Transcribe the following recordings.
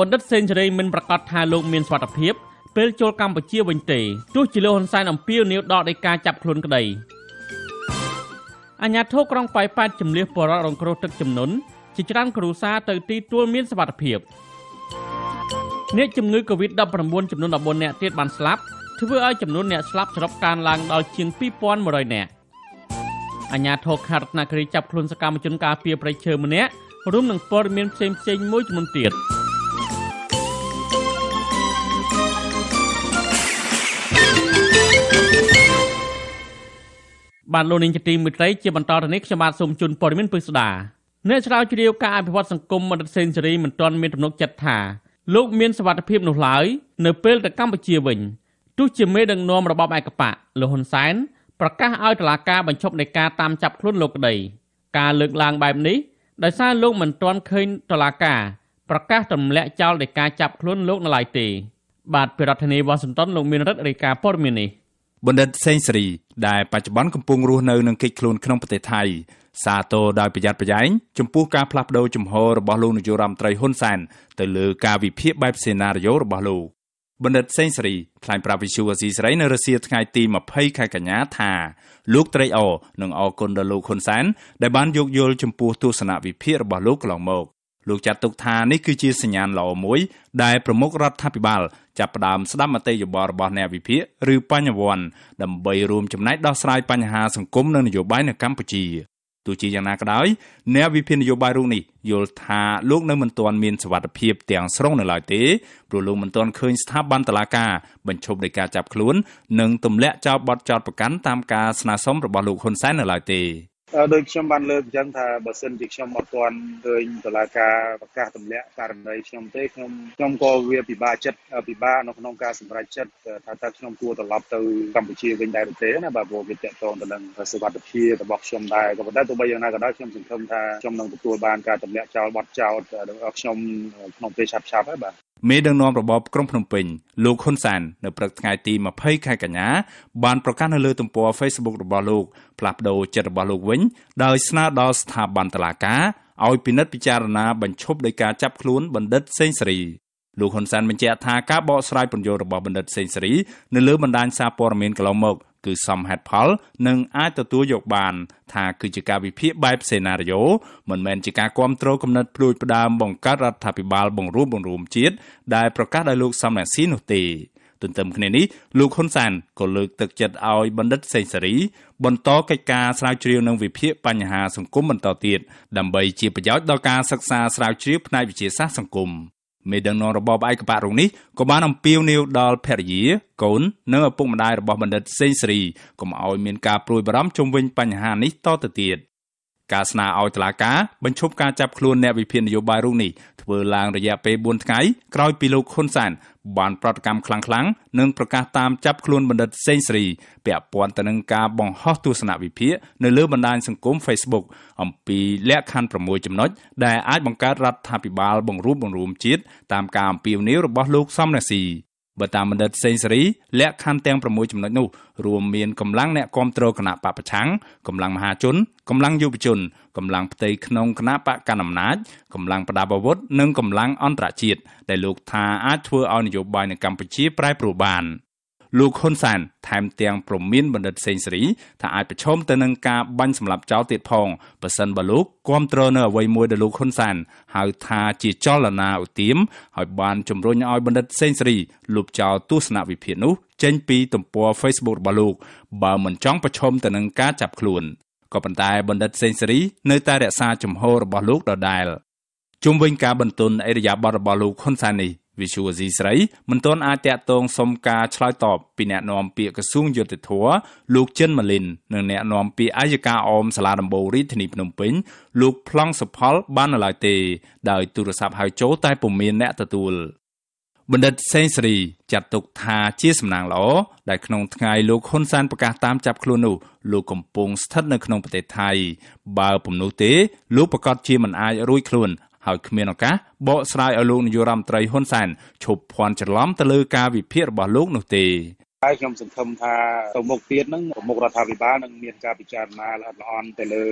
បណ្ឌិតសេនស៊ូរីមិនប្រកាសថាលោកមានសុខភាពពេលចូលកម្ពុជាវិញទេទោះជាលោកហ៊ុនសែនអំពាវនាវដល់ដីកាចាប់ខ្លួនក្តីអាញាធិការក្រុងប៉ៃប៉ែតជំនះបរតរងគ្រោះទឹកជំនន់ជាច្រើនគ្រួសារទៅទីទួល មានសុខភាពអ្នកជំងឺ Covid-19 ចំនួន14នាក់ទៀតបានស្លាប់ធ្វើឲ្យចំនួនអ្នកស្លាប់សរុបកើនឡើងដល់ជាង2100នាក់អាញាធរខេត្តរតនគិរីចាប់ខ្លួនសកម្មជនការពារប្រៃឈើម្នាក់រួមនឹងព័ត៌មានផ្សេងៗមួយចំនួនទៀត។បាទលោកនាងជាទីមេត្រីជាបន្តទៅនេះខ្ញុំបាទសូមជូនព័ត៌មានពិស្ដាអ្នកស្រាវជ្រាវការអភិវឌ្ឍសង្គមមន្តសេនស៊ូរីមិនទាន់មានទំនុកចិត្តថាលោកមានសវត្ថភាពនោះឡើយនៅពេលទៅកម្ពុជាវិញទោះជាមេដឹកនាំរបបឯកបកលហ៊ុនសែនប្រកាសឲ្យតុលាការបញ្ឈប់នៃការតាមចាប់ខ្លួនលោកក្តីការលើកឡើងបែបនេះដោយសារលោកមិនទាន់ឃើញតុលាការប្រកាសទម្លាក់ចោលនៃការចាប់ខ្លួនលោកនៅឡើយទេ បាទពីរដ្ឋធានីវ៉ាស៊ីនតោនលោកមានរិទ្ធរាជការព័ត៌មាននេះបណ្ឌិតសេងសេរីដែលបច្ចុប្បន្នកំពុងរស់នៅនឹងកិច្ចខ្លួនក្នុងប្រទេសថៃសាទរដោយប្រយ័ត្នប្រយែងចំពោះការផ្លាស់ប្តូរជំហររបស់លោកនាយករដ្ឋមន្ត្រីហ៊ុនសែនទៅលើការវិភាគបែបសេណារីយ៉ូរបស់លោកបណ្ឌិត សេងសេរីថ្លែងប្រាប់វិទ្យុអស៊ីសេរីនៅរសៀលថ្ងៃទី20ខែកញ្ញា ថាលោកត្រេកអរនិងអរគុណដល់លោកហ៊ុនសែនដែលបានយោគយល់ចំពោះទស្សនវិភាគរបស់លោកកន្លងមកលោកចាត់ទុកថានេះគឺជាសញ្ញាណល្អមួយ ដែលប្រមុខរដ្ឋាភិបាលចាប់ផ្ដើមស្ដាប់មតិយោបល់របស់អ្នកវិភាគឬបញ្ញវន្តដើម្បីរួមចំណែកដោះស្រាយបញ្ហាសង្គមនិងនយោបាយនៅកម្ពុជាទោះជាយ៉ាងណាក៏ដោយអ្នកវិភាគនយោបាយរូបនេះយល់ថាលោកនៅមិនទាន់មានសវត្ថភាពទាំងស្រុង នៅឡើយទេព្រោះលោកមិនទាន់ឃើញស្ថាប័នតុលាការបញ្ឈប់ដោយការចាប់ខ្លួននិងទម្លាក់ចោលបទចោទប្រកាន់តាមការស្នើសុំរបស់លោកហ៊ុនសែននៅឡើយទេដោយខ្ញុំបានលើកអញ្ចឹងថាបើសិនជាខ្ញុំអត់ទាន់ឃើញតុលាការប្រកាសទម្លាក់ករណីខ្ញុំទេខ្ញុំខ្ញុំក៏វាពិបាកចិត្តពិបាកនៅក្នុងការសម្រេចចិត្តថាតើខ្ញុំគួរត្រឡប់ទៅកម្ពុជាវិញដែរឬទេណាបាទព្រោះវាតកតងទៅនឹងសុខភាពរបស់ខ្ញុំដែរក៏ប៉ុន្តែទោះបីយ៉ាងណាក៏ដោយខ្ញុំសង្ឃឹមថាខ្ញុំនឹងទទួលបានការទម្លាក់ចោលបទចោតរបស់ខ្ញុំក្នុងពេលឆាប់ៗហើយបាទមេដឹកនាំរបបក្រុងភ្នំពេញលោកហ៊ុនសាននៅព្រឹកថ្ងៃទី20ខែកញ្ញាបានប្រកាសនៅលើទំព័រ Facebook របស់លោកផ្លាស់ប្តូរចិត្តរបស់លោកវិញដោយស្នើដល់ស្ថាប័នតុលាការឲ្យពិនិត្យពិចារណាបញ្ឈប់ដោយការចាប់ខ្លួនបណ្ឌិតសេងសេរីលោកហ៊ុនសានបញ្ជាក់ថាការបកស្រាយពន្យល់របស់បណ្ឌិតសេងសេរីនៅលើបណ្ដាញសារព័ត៌មានកន្លងមកគឺសមហេតុផលនិងអាចទទួលយកបាន ថា គឺជាការវិភាគបែបសេណារីយ៉ូមិនមែនជាការគ្រប់គ្រងគំនិតព្រួយផ្ដើមបង្កើតរដ្ឋាភិបាលបង្រួមបង្រួមជាតិដែលប្រកាសដោយលោកសំរាស៊ីនោះទេទន្ទឹមគ្នានេះលោកហ៊ុនសានក៏លើកទឹកចិត្តឲ្យបណ្ឌិតសេងសេរីបន្តកិច្ចការស្រាវជ្រាវនិងវិភាគបញ្ហាសង្គមបន្តទៀតដើម្បី ជាប្រយោជន៍ដល់ការសិក្សាស្រាវជ្រាវផ្នែកវិទ្យាសាស្ត្រសង្គមមេដឹកនាំរបបឯកបៈរុងនេះក៏បានអំពាវនាវដល់ភរិយា កូននិងឪពុកម្ដាយរបស់បណ្ឌិត សេងសេរីកុំឲ្យមានការព្រួយបារម្ភជុំវិញបញ្ហានេះតទៅទៀតការស្នើឲ្យតុលាការបញ្ឈប់ការចាប់ខ្លួនអ្នកវិភាគនយោបាយរូបនេះធ្វើឡើងរយៈពេល4ថ្ងៃក្រោយពីលោកហ៊ុនសែនបានប្រតិកម្មខ្លាំងៗនិងប្រកាសតាមចាប់ខ្លួនបណ្ឌិតសេងសេរីពាក់ព័ន្ធទៅនឹងការបង្ហោះទស្សនវិភាគនៅលើបណ្ដាញសង្គម Facebook អំពីលក្ខខណ្ឌ6ចំណុចដែលអាចបង្កើតរដ្ឋាភិបាលបង្រួបបង្រួមជាតិតាមការអំពាវនាវរបស់លោកសំរងស៊ីបើតាមបណ្ឌិតសេងសេរីលក្ខខណ្ឌទាំង6ចំណុចនោះរួមមានកម្លាំងអ្នកគ្រប់គ្រងគណៈបកប្រឆាំងកម្លាំងមហាជនកម្លាំងយុវជនកម្លាំងផ្ទៃក្នុងគណៈបកកណ្ដាលអំណាចកម្លាំងប្រដាប់អាវុធនិងកម្លាំងអន្តរជាតិដែលលោកថាអាចធ្វើឲ្យនយោបាយនៅកម្ពុជាប្រែប្រួលបាន។លោកហ៊ុនសានថែមទាំងប្រមានបណ្ឌិត សេងសេរីថាអាចប្រឈមទៅនឹងការបាញ់សម្លាប់ចោលទៀតផងបើសិនបើលោកគ្រប់គ្រងនៅអ្វីមួយដែលលោកហ៊ុនសានហៅថាជាចលនាឧទាមហើយបានជំរុញឲ្យបណ្ឌិត សេងសេរីលុបចោលទស្សនវិភាគនោះចេញពីទំព័រ Facebook របស់លោកបើមិនចង់ប្រឈមទៅនឹងការចាប់ខ្លួនក៏ប៉ុន្តែបណ្ឌិតសេងសេរីនៅតែរក្សាជំហររបស់លោកដដែលជុំវិញការបន្ទន់អេរយាប័តរបស់លោកហ៊ុនសាននេះវិសុវអាស៊ីស្រីមិនទាន់អាចតាក់ទងសុំការឆ្លើយតបពីអ្នកនាំពាក្យក្រសួងយុតិធធលោកចិនម៉ាលីននិងអ្នកនាំពាក្យអាយកាអម សាលាដំបូងរាជធានីភ្នំពេញ លោកប្លង់សុផល បាននៅឡើយទេដោយទូរស័ព្ទហៅចូលតែពុំមានអ្នកទទួលបណ្ឌិតសេងសេរីចាត់ទុកថាជាសំណាងល្អដែលក្នុងថ្ងៃលោកហ៊ុនសែនប្រកាសតាមចាប់ខ្លួននោះលោកកំពុងស្ថិតនៅក្នុងប្រទេសថៃ បើពំនោះទេ លោកប្រកាសជាមិនអាចរួចខ្លួនហើយគ្មានឱកាសបកស្រាយឲ្យលោកនាយរដ្ឋមន្ត្រីហ៊ុនសែនឈប់ភ័ន្តច្រឡំទៅលើការវិភាគរបស់លោកនោះទេហើយខ្ញុំសង្ឃឹមថាទៅមុខទៀតហ្នឹងប្រមុខរដ្ឋាភិបាលនឹងមានការពិចារណាល្អិតល្អន់ទៅលើ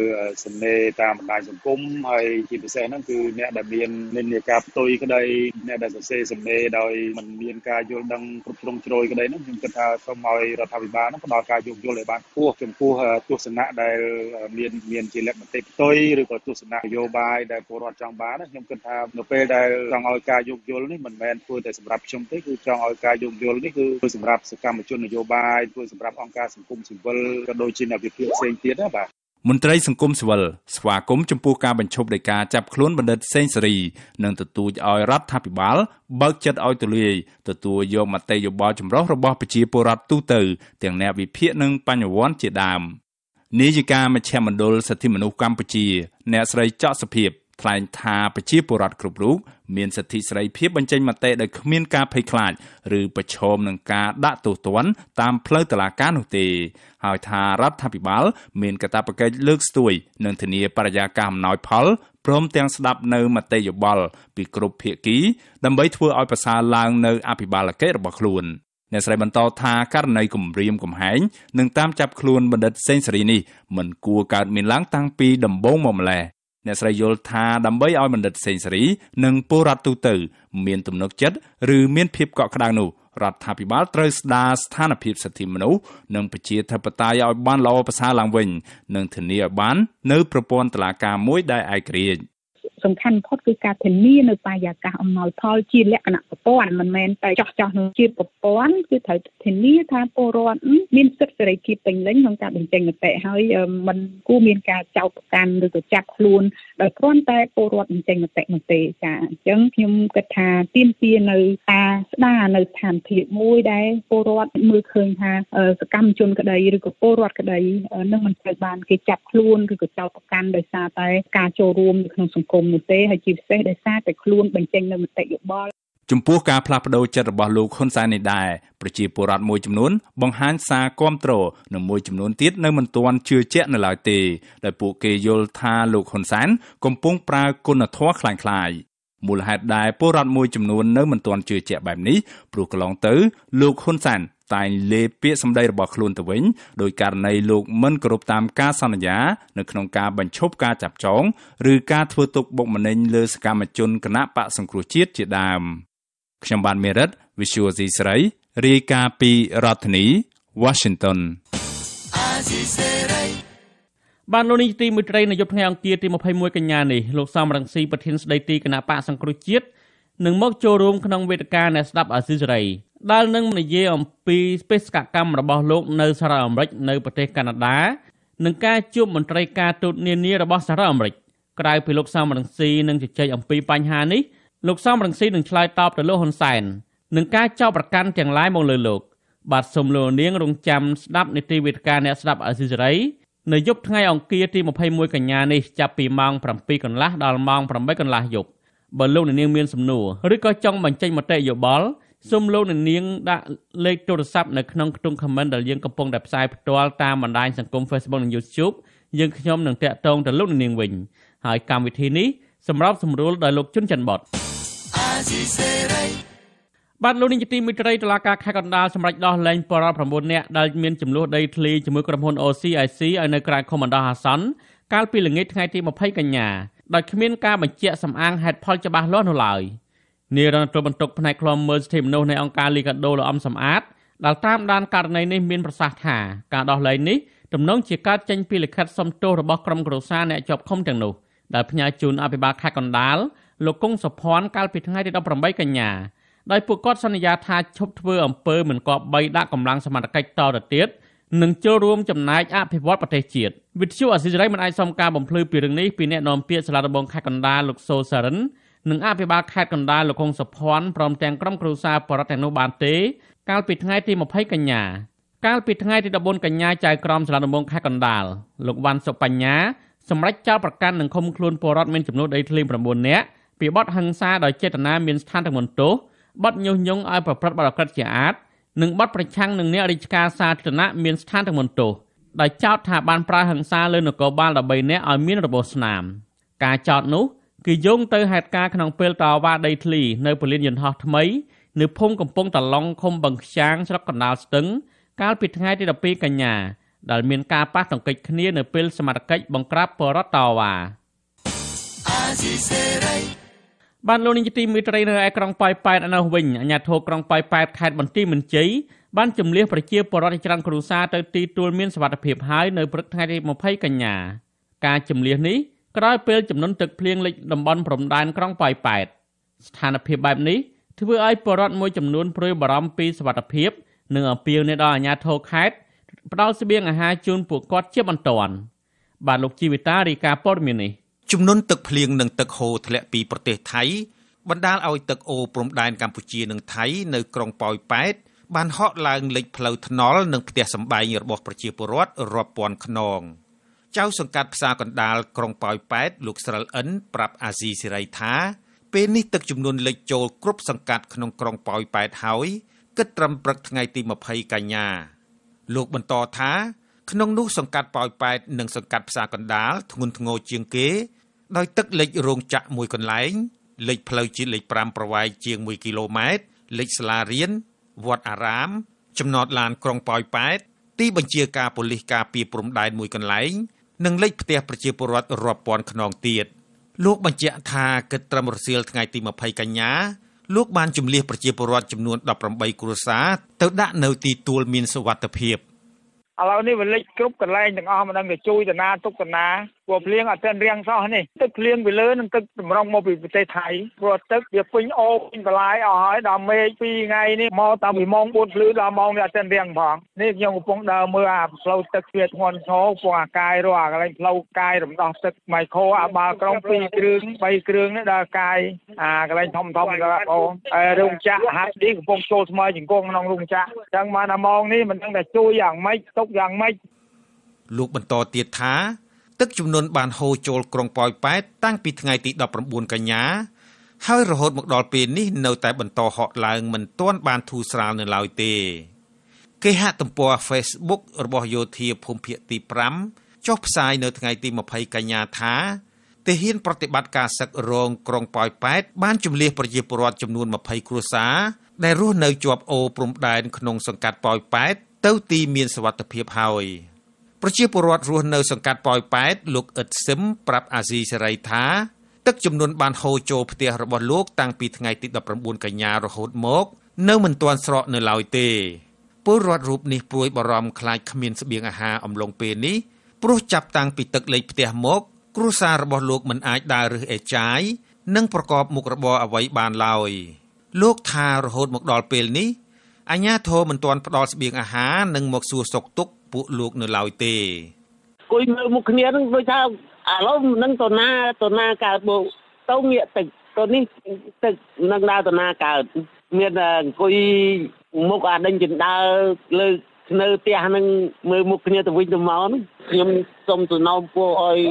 សំណេរតាមបណ្ដាញសង្គមហើយជាពិសេសហ្នឹងគឺអ្នកដែលមាននិន្នាការផ្ទុយក្តីអ្នកដែលសរសេរសំណេរដោយមិនមានការយល់ដឹងគ្រប់ជ្រុងជ្រោយក្តីហ្នឹងខ្ញុំគិតថាសូមឲ្យរដ្ឋាភិបាលហ្នឹងផ្ដល់ការយោគយល់ឲ្យបានខ្ពស់ចំពោះទស្សនៈដែលមានមានជាលក្ខណៈផ្ទុយឬក៏ទស្សនៈនយោបាយដែលពលរដ្ឋចង់បានខ្ញុំគិតថានៅពេលដែលចង់ឲ្យការយោគយល់នេះមិនមែនធ្វើតែសម្រាប់ខ្ញុំទេគឺចង់ឲ្យការយោគយល់នេះគឺសម្រាប់សកម្មកម្មជននយោបាយធ្វើសម្រាប់អង្គការសង្គមស៊ីវិលក៏ដូចជាអ្នកវិភាគផ្សេងទៀតណាបាទមន្ត្រីសង្គមស៊ីវិលស្វាគមន៍ចំពោះការបញ្ឈប់នៃការចាប់ខ្លួនបណ្ឌិតសេងសេរីនិងទទូចឲ្យរដ្ឋាភិបាលបើកចិត្តឲ្យទូលាយទទួលយកមតិយោបល់ចម្រុះរបស់ប្រជាពលរដ្ឋទូទៅ ទាំងអ្នកវិភាគនិងបញ្ញវន្តជាដើមនាយិកាមជ្ឈមណ្ឌលសិទ្ធិមនុស្សកម្ពុជាអ្នកស្រីច័កសុភាពថ្លែងថាប្រជាពលរដ្ឋគ្រប់រូបមានសិទ្ធិសេរីភាពបញ្ចេញមតិដោយគ្មានការភ័យខ្លាចឬប្រឈមនឹងការដាក់ទោសទណ្ឌតាមផ្លូវតុលាការនោះទេហើយថារដ្ឋាភិបាលមានកាតព្វកិច្ចលើកស្ទួយ និងធានា បរិយាកាសអំណោយផលព្រមទាំងស្ដាប់នៅមតិយោបល់ពីគ្រប់ភាគី ដើម្បីធ្វើឲ្យប្រសើរឡើងនៅអភិបាលកិច្ចរបស់ខ្លួនអ្នកស្រីបន្ត ថាករណីគំរាមកំហែងនឹងតាមចាប់ខ្លួនបណ្ឌិត សេងសេរីនេះមិនគួរកើតមានឡើងតាំងពីដំបូងមកម្ល៉េះអ្នកស្រីយល់ថាដើម្បីឲ្យបណ្ឌិតសេងសេរីនិងពលរដ្ឋទូទៅ មានទំនុកចិត្តឬមានភាពកក់ក្ដៅនោះរដ្ឋាភិបាលត្រូវស្ដារស្ថានភាពសិទ្ធិមនុស្សនិងប្រជាធិបតេយ្យឲ្យបានល្អប្រសើរឡើងវិញនិងធានាឲ្យបាននៅប្រព័ន្ធតុលាការមួយដែលឯករាជ្យសំខាន់បំផុតគឺការធានានៅបរិយាកាសអំណោយផលជាលក្ខណៈប្រព័ន្ធមិនមែនតែចោះចោះនោះជាប្រព័ន្ធគឺត្រូវធានាថាពលរដ្ឋមានសិទ្ធិសេរីភាពពេញលេញក្នុងការបញ្ចេញមតិហើយមិនគួរមានការចោទប្រកាន់ឬក៏ចាប់ខ្លួនដោយគ្រាន់តែពលរដ្ឋបញ្ចេញមតិនោះទេចាអញ្ចឹងខ្ញុំគិតថាទាមទារនៅការស្ដារនៅស្ថានភាពមួយដែលពលរដ្ឋមើលឃើញថាសកម្មជនក្តីឬក៏ពលរដ្ឋក្តីនឹងមិនត្រូវបាន គេចាប់ខ្លួនឬក៏ចោទប្រកាន់ដោយសារតែការចូលរួមនៅក្នុងសង្គមនោះទេហើយជាពិសេសដោយសារតែខ្លួនបញ្ចេញនៅមតិយោបល់ចំពោះការផ្លាស់ប្តូរចិត្តរបស់លោកហ៊ុនសែននេះដែរប្រជាពលរដ្ឋមួយចំនួនបង្ហាញសារគាំទ្រនិងមួយចំនួនទៀតនៅមិនទាន់ជឿជាក់នៅឡើយទេដោយពួកគេយល់ថាលោកហ៊ុនសែនកំពុងប្រើគុណធម៌ខ្លាំងខ្លាយមូលហេតុដែលពលរដ្ឋមួយចំនួន នៅមិនទាន់ជឿជាក់បែបនេះព្រោះកន្លងទៅលោកហ៊ុនសែនតែងលេពាក្យសម្ដីរបស់ខ្លួនទៅវិញដោយករណីលោកមិនគោរពតាមការសន្យានៅក្នុងការបញ្ឈប់ការចាប់ចងឬការធ្វើទុកបុកម្នេញលើសកម្មជនគណៈបកសង្គ្រោះជាតិជាដើម។ខ្ញុំបាទមេរិត Visual C ស្រីរាយការណ៍ពីរដ្ឋធានី Washington បានលោកនេះទីមួយត្រីនៅយប់ថ្ងៃអង្គារទី21កញ្ញានេះលោកសំរងស៊ីប្រធាន ស្ដីទីគណៈបកសង្គ្រោះជាតិនឹងមក ចូលរួមក្នុងវេទិកាអ្នកស្ដាប់អាស៊ីសេរីដែលនឹងនិយាយអំពីបេសកកម្មរបស់លោក នៅសហរដ្ឋអាមេរិកនៅប្រទេសកាណាដានិងការជួបមន្ត្រីការទូតនានារបស់សហរដ្ឋអាមេរិក ក្រៅពីលោកសំរងស៊ីនឹងជជែកអំពីបញ្ហានេះលោកសំរងស៊ីនឹងឆ្លើយតបទៅលោកហ៊ុនសែននឹងការចោទប្រកាន់ទាំងឡាយមកលើលោកបាទសូមលោកនាងរងចាំស្ដាប់នីតិវិទ្យាអ្នកស្ដាប់អសិរ័យនៅយប់ថ្ងៃអង្គារទី21កញ្ញានេះចាប់ពីម៉ោង7កន្លះដល់ម៉ោង8កន្លះយប់បើលោកនាងមានសំណួរឬក៏ចង់បញ្ចេញមតិយោបល់សូមលោកនាងដាក់លេខទូរស័ព្ទនៅក្នុងខ្ទង់ comment ដែលយើងកំពុងតែផ្សាយផ្ទាល់តាមបណ្ដាញសង្គម Facebook និង YouTube យើងខ្ញុំនឹងតាក់ទងទៅលោកនាងវិញហើយកម្មវិធីនេះសម្រាប់សម្រួលដោយលោកជុនច័ន្ទបតបានលោកនាយកទីមេត្រីតុលាការខេត្តកណ្ដាលសម្រេចដោះលែងបរិប9នាក់ដែលមានចំនួនដីធ្លីជាមួយក្រុមហ៊ុន OCIC ឲ្យនៅក្រៅខុំបណ្ដោះអាសន្នកាលពីល្ងាចថ្ងៃទី20កញ្ញាដោយគ្មានការបញ្ជាក់សម្អាងហេតុផលច្បាស់លាស់នោះឡើយនាយរដ្ឋមន្ត្រីបន្ទុកផ្នែកឃ្លាំមើលសិទ្ធិមនុស្សនៃអង្គការលីកាដូលោកអំសំអាតដែលតាមដានករណីនេះមានប្រសាសន៍ថាការដោះលែងនេះទំនងជាការចេញពីលិខិតសំទោសរបស់ក្រុមគ្រួសារអ្នកជាប់ឃុំទាំងនោះ។ដែលផ្ញើជូនអភិបាលខេត្តកណ្ដាលលោកកុងសុភ័ណ្ឌកាលពីថ្ងៃទី18កញ្ញាដោយពួកគាត់សន្យាថាឈប់ធ្វើអំពើមិនគប្បីដាក់កម្លាំងសមត្ថកិច្ចតទៅទៀតនិងចូលរួមចំណែកអភិវឌ្ឍប្រទេសជាតិវិទ្យុអសិរ័យមិនអាចសុំការបំភ្លឺពីរឿងនេះពីអ្នកនាំពាក្យសាលាដំបងខេត្តកណ្ដាលលោកសូសារិននិងអភិបាលខេត្តកណ្ដាលលោកកុងសុភ័ណ្ឌព្រមទាំងក្រុមគ្រួសារបរិវត្តទាំងនោះបានទេកាលពីថ្ងៃទី20កញ្ញាកាលពីថ្ងៃទី14កញ្ញាចៅក្រមសាលាដំបងខេត្តកណ្ដាលលោកវ៉ាន់សុបញ្ញាសម្រេចចោលប្រកាសនឹងឃុំខ្លួនពលរដ្ឋមានចំនួនដីធ្លី9នាក់ពីបទហិង្សាដោយចេតនាមានស្ថានទម្ងន់ទោសបទញុះញង់ឲ្យប្រព្រឹត្តបទអក្រិតជាអាតនិងបទប្រឆាំងនឹងអ្នករាជការសាធារណៈមានស្ថានទម្ងន់ទោសដោយចោទថាបានប្រើហិង្សាលើនគរបាល13នាក់ឲ្យមានរបួសស្នាមការចោទនោះគឺយោងទៅហេតុការណ៍ក្នុងពេលតវ៉ាដីធ្លីនៅពលានយន្តហោះថ្មី នៅភូមិកំពង់តឡុងឃុំបឹងខ្ចាង ស្រុកកណ្ដាលស្ទឹងកាលពីថ្ងៃទី12កញ្ញាដែលមានការប៉ះទង្គិចគ្នានៅពេលសមត្ថកិច្ចបង្ក្រាបបរតតវ៉ាបានលោកនាយកទីមេត្រីនៅឯក្រុងប៉ោយប៉ែតនៅវិញអាជ្ញាធរក្រុងប៉ោយប៉ែតខេត្តបន្ទាយមានជ័យបានជំលះប្រជាពលរដ្ឋច្រើនគ្រួសារទៅទីទួលមានសុវត្ថិភាពហើយនៅព្រឹកថ្ងៃទី20កញ្ញា ការជំលះនេះក្រោយពេលចំនួនទឹកភ្លៀងលិចតំបន់ព្រំដែនក្រុងប៉ោយប៉ែត ស្ថានភាព បែបនេះធ្វើឲ្យពលរដ្ឋមួយចំនួនព្រួយបារម្ភពីសុវត្ថិភាពនិងអំពាវនាវដល់អាជ្ញាធរខេត្តផ្ដល់ស្បៀងអាហារជូនពួកគាត់ជាបន្ទាន់បាទលោកជីវិតារាយការណ៍ព័ត៌មាននេះចំនួនទឹកភ្លៀងនិងទឹកហូរធ្លាក់ពីប្រទេសថៃ បណ្ដាលឲ្យទឹកអូរព្រំដែនកម្ពុជានិងថៃនៅក្រុងប៉ោយប៉ែត បានហក់ឡើងលិចផ្លូវថ្នល់និងផ្ទះសម្បែងរបស់ប្រជាពលរដ្ឋរាប់ពាន់ខ្នងចៅសង្កាត់ផ្សារកណ្ដាលក្រុងប៉ោយប៉ែតលោកស្រិលអិនប្រាប់អាស៊ីសេរីថាពេលនេះទឹកចំនួនលិចចូលគ្រប់សង្កាត់ក្នុងក្រុងប៉ោយប៉ែតហើយគិតត្រឹមព្រឹកថ្ងៃទី20កញ្ញាលោកបន្តថាក្នុងនោះសង្កាត់ប៉ោយប៉ែតនិងសង្កាត់ផ្សារកណ្ដាលធ្ងន់ធ្ងរជាងគេ ដោយទឹក លិចរោងចក្រមួយកន្លែងលេខផ្លូវជាតិលេខ5ប្រវែងជាង1គីឡូម៉ែត្រលេខសាលារៀនវត្តអារាម ចំណតឡានក្រុងប៉ោយប៉ែតទី បញ្ជាការប៉ូលីសការពារព្រំដែនមួយកន្លែងនិងលេខផ្ទះប្រជាពលរដ្ឋរាប់ពាន់ខ្នងទៀតលោកបញ្ជាក់ថាគិតត្រឹមរសៀលថ្ងៃទី20កញ្ញាលោកបានជំលះប្រជាពលរដ្ឋចំនួន18គ្រួសារទៅដាក់នៅទីទួលមានសុវត្ថិភាពឥឡូវនេះវាលេចគ្រប់កន្លែងទាំងអស់មិនដឹងទៅជួយតាណាទុកតាណាព្រោះភ្លៀងអត់ទាន់រាំងសោះនេះទឹកភ្លៀងពីលើនឹងទឹកតម្រង់មកពីប្រទេសថៃព្រោះទឹកវាពេញអូពេញបន្លាយអស់ហើយដល់មេឃ2ថ្ងៃនេះមកតាំងពីម៉ោង4ភ្លឺដល់ម៉ោងនេះអត់ទាន់រាំងផងនេះខ្ញុំកំពុងដើរមើលអាផ្លូវទឹកវាធ្ងន់ធ្ងរពោះអាកាយរស់អាកន្លែងផ្លូវកាយរំដោះទឹកម៉ៃក្រូអាបាល់ក្រុង2គ្រឿង3គ្រឿងនេះដល់កាយអាកន្លែងធំធំរបស់បងហើយរោងចក្រហាត់ឌីកំពុងចូលថ្មើរជង្គង់ក្នុងរោងចក្រអញ្ចឹងមកដល់ម៉ោងនេះមិនដឹងថាជួយយ៉ាងម៉េចទុកយ៉ាងម៉េចលោកបន្តទៀតថាទឹកជំនន់បានហូរចូលក្រុងប៉ោយប៉ែតតាំងពីថ្ងៃទី19កញ្ញាហើយរហូតមកដល់ពេលនេះនៅតែបន្តហក់ឡើងមិនទាន់បានធូរស្រាលនៅឡើយទេគេហទំព័រ Facebook របស់យោធាភូមិភាគទី5ចុះផ្សាយនៅថ្ងៃទី20កញ្ញាថាទាហានប្រតិបត្តិការសឹករងក្រុងប៉ោយប៉ែតបានជំលះប្រជាពលរដ្ឋចំនួន20គ្រួសារដែលរស់នៅជាប់អូរព្រំដែនក្នុងសង្កាត់ប៉ោយប៉ែតទៅទីមានសវត្ថិភាពហើយ។ប្រជាពលរដ្ឋរស់នៅសង្កាត់ប៉ោយប៉ែតលោកអ៊ិតស៊ឹមប្រាប់អាស៊ីសេរីថាទឹកចំនួនបានហូរចូលផ្ទះរបស់លោកតាំងពីថ្ងៃទី19កញ្ញារហូតមក នៅមិនទាន់ស្រកនៅឡើយទេពលរដ្ឋរូបនេះព្រួយបារម្ភខ្លាចគ្មានស្បៀងអាហារអំឡុងពេលនេះព្រោះចាប់តាំងពីទឹកលេខផ្ទះមក គ្រួសាររបស់លោកមិនអាចដើររើសអេចាយនិងប្រកបមុខរបរអ្វីបានឡើយលោកថារហូតមកដល់ពេលនេះអាញាធរមិនទាន់ផ្ដល់ស្បៀងអាហារនិងមកសួរសុខទុក្ខពួកលោកនៅឡើយទេគួយមើលមុខគ្នានឹងដូចថាឥឡូវនឹងតណាតណាកើតមកទៅងាកទឹកទៅនេះទឹកនឹងដើរតណាកើតមានអង្គុយមុខអាដេញចិណ្ដើលើនៅផ្ទះនឹងមើលមុខគ្នាទៅវិញទៅមកខ្ញុំសូមសំណូមពរឲ្យ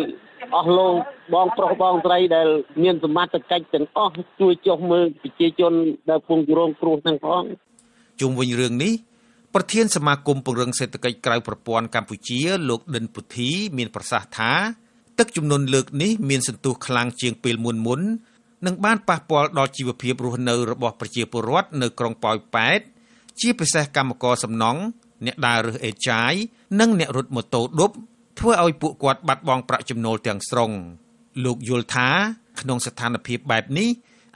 អស់លោកបងប្រុសបងស្រីដែល មានសមត្ថកិច្ចទាំងអស់ជួយចុះមើលប្រជាជនដែលពងរងគ្រោះទាំងផងជុំវិញរឿងនេះប្រធានសមាគមពង្រឹងសេដ្ឋកិច្ចក្រៅប្រព័ន្ធកម្ពុជាលោកដិនពុធីមានប្រសាសន៍ថាទឹកជំនន់លើកនេះមានសន្ទុះខ្លាំងជាងពេលមុនមុននិងបានប៉ះពាល់ដល់ជីវភាពរស់នៅរបស់ប្រជាពលរដ្ឋនៅក្រុងប៉ោយប៉ែតជាពិសេសកម្មករសំណង់អ្នកដើររើសអេតចាយនិងអ្នករត់ម៉ូតូឌុបធ្វើឲ្យពួកគាត់បាត់បង់ប្រាក់ចំណូលទាំងស្រុងលោកយល់ថាក្នុងស្ថានភាពបែបនេះ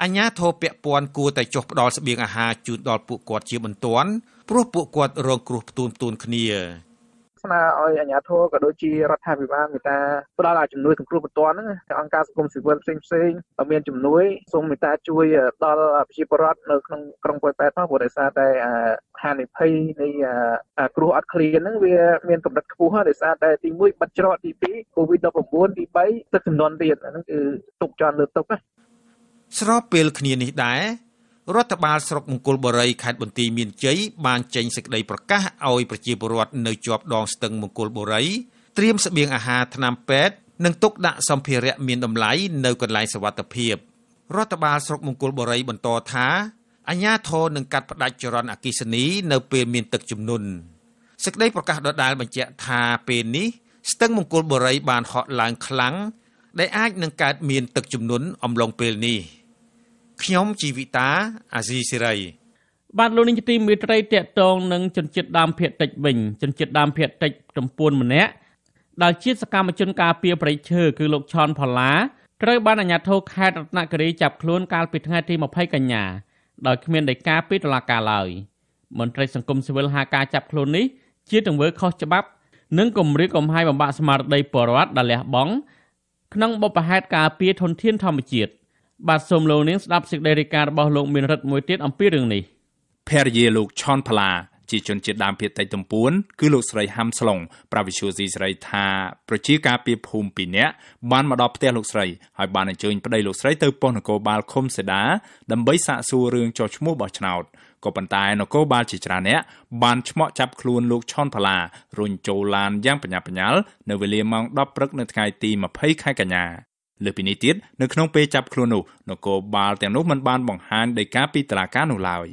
អាញាធរពពន់គួរតែចុះផ្ដល់ស្បៀងអាហារជូនដល់ពួកគាត់ជាបន្ទាន់ព្រោះពួកគាត់រងគ្រោះផ្ទួនផ្ទួនគ្នាស្នើឲ្យអាជ្ញាធរក៏ដូចជារដ្ឋាភិបាលមេតាផ្ដល់ជំនួយសង្គ្រោះបន្ទាន់ហ្នឹងអង្គការសង្គមស៊ីវិលផ្សេងផ្សេងឲ្យមានជំនួយសូមមេតាជួយដល់ប្រជាពលរដ្ឋនៅក្នុងក្រុងប៉ោយប៉ែតផងព្រោះដោយសារតែហានិភ័យនៃគ្រោះអត់ឃ្លានហ្នឹងវាមានកម្រិតខ្ពស់ហើយដោយសារតែទី1បិទច្រកទី2 COVID-19 ទី3ទឹកចំនួនទៀតហ្នឹងគឺទុកចន់លើទុកស្របពេលគ្នានេះដែររដ្ឋបាលស្រុកមង្គលបុរីខេត្តបន្ទាយមានជ័យបានចេញសេចក្តីប្រកាសឲ្យប្រជាពលរដ្ឋនៅជាប់ដងស្ទឹងមង្គលបុរីត្រៀមស្បៀងអាហារថ្នាំពេទ្យនិងទុកដាក់សម្ភារៈមានតម្លៃនៅកន្លែងសុវត្ថិភាព រដ្ឋបាលស្រុកមង្គលបុរីបន្តថាអាជ្ញាធរនឹងកាត់ផ្តាច់ចរន្តអគ្គិសនីនៅពេលមានទឹកជំនន់សេចក្តីប្រកាសដដែលបញ្ជាក់ថាពេលនេះស្ទឹងមង្គលបុរីបានហក់ឡើងខ្លាំងដែលអាចនឹងកើតមានទឹកជំនន់អំឡុងពេលនេះ។ខ្ញុំជីវិតាអាស៊ីសេរីបាទលោកនាងទីមេត្រីតកតងនឹងជនជាតិដើមភាគតិចវិញជនជាតិដើមភាគតិចចំពួនម្នាក់ដែលជាសកម្មជនការពារប្រៃឈើគឺលោកឆនផល្លាត្រូវបានអាជ្ញាធរខេត្តរតនគិរីចាប់ខ្លួនកាលពីថ្ងៃទី20កញ្ញាដោយគ្មានដីកាពីតុលាការឡើយមន្ត្រីសង្គមស៊ីវិលហាការចាប់ខ្លួននេះជាទង្វើខុសច្បាប់និងគំរាមកំហែងបំផាក់ស្មារតីពលរដ្ឋដែលលះបង់ក្នុងបបផែតការពារធនធាន ធម្មជាតិបាទសូមលោកនាងស្ដាប់សេចក្តីរាយការណ៍របស់លោកមានរិទ្ធមួយទៀតអំពីរឿងនេះភរិយាលោកឆនផលាជាជនជាតិដើមភាគតិចទំពួន គឺលោកស្រីហាំស្លុងប្រាវិឈូស៊ីស្រីថាប្រជាការពីភូមិពីរនាក់បានមកដល់ផ្ទះលោកស្រីហើយបានអញ្ជើញប្តីលោកស្រីទៅប៉ុស្តិ៍នគរបាលខុំសេដាដើម្បីសាកសួររឿងចោះឈ្មោះបោះឆ្នោតក៏ប៉ុន្តែនគរបាលជាច្រើនអ្នកបានឆ្មក់ចាប់ខ្លួនលោកឆនផាឡារុញចូលឡានយ៉ាងបញ្ញាបញ្ញាលនៅវេលាម៉ោង10ព្រឹកនៅថ្ងៃទី20ខែកញ្ញាលើពីនេះទៀតនៅក្នុងពេលចាប់ខ្លួននោះនគរបាលទាំងនោះមិនបានបង្ហាញដីកាពីតុលាការនោះឡើយ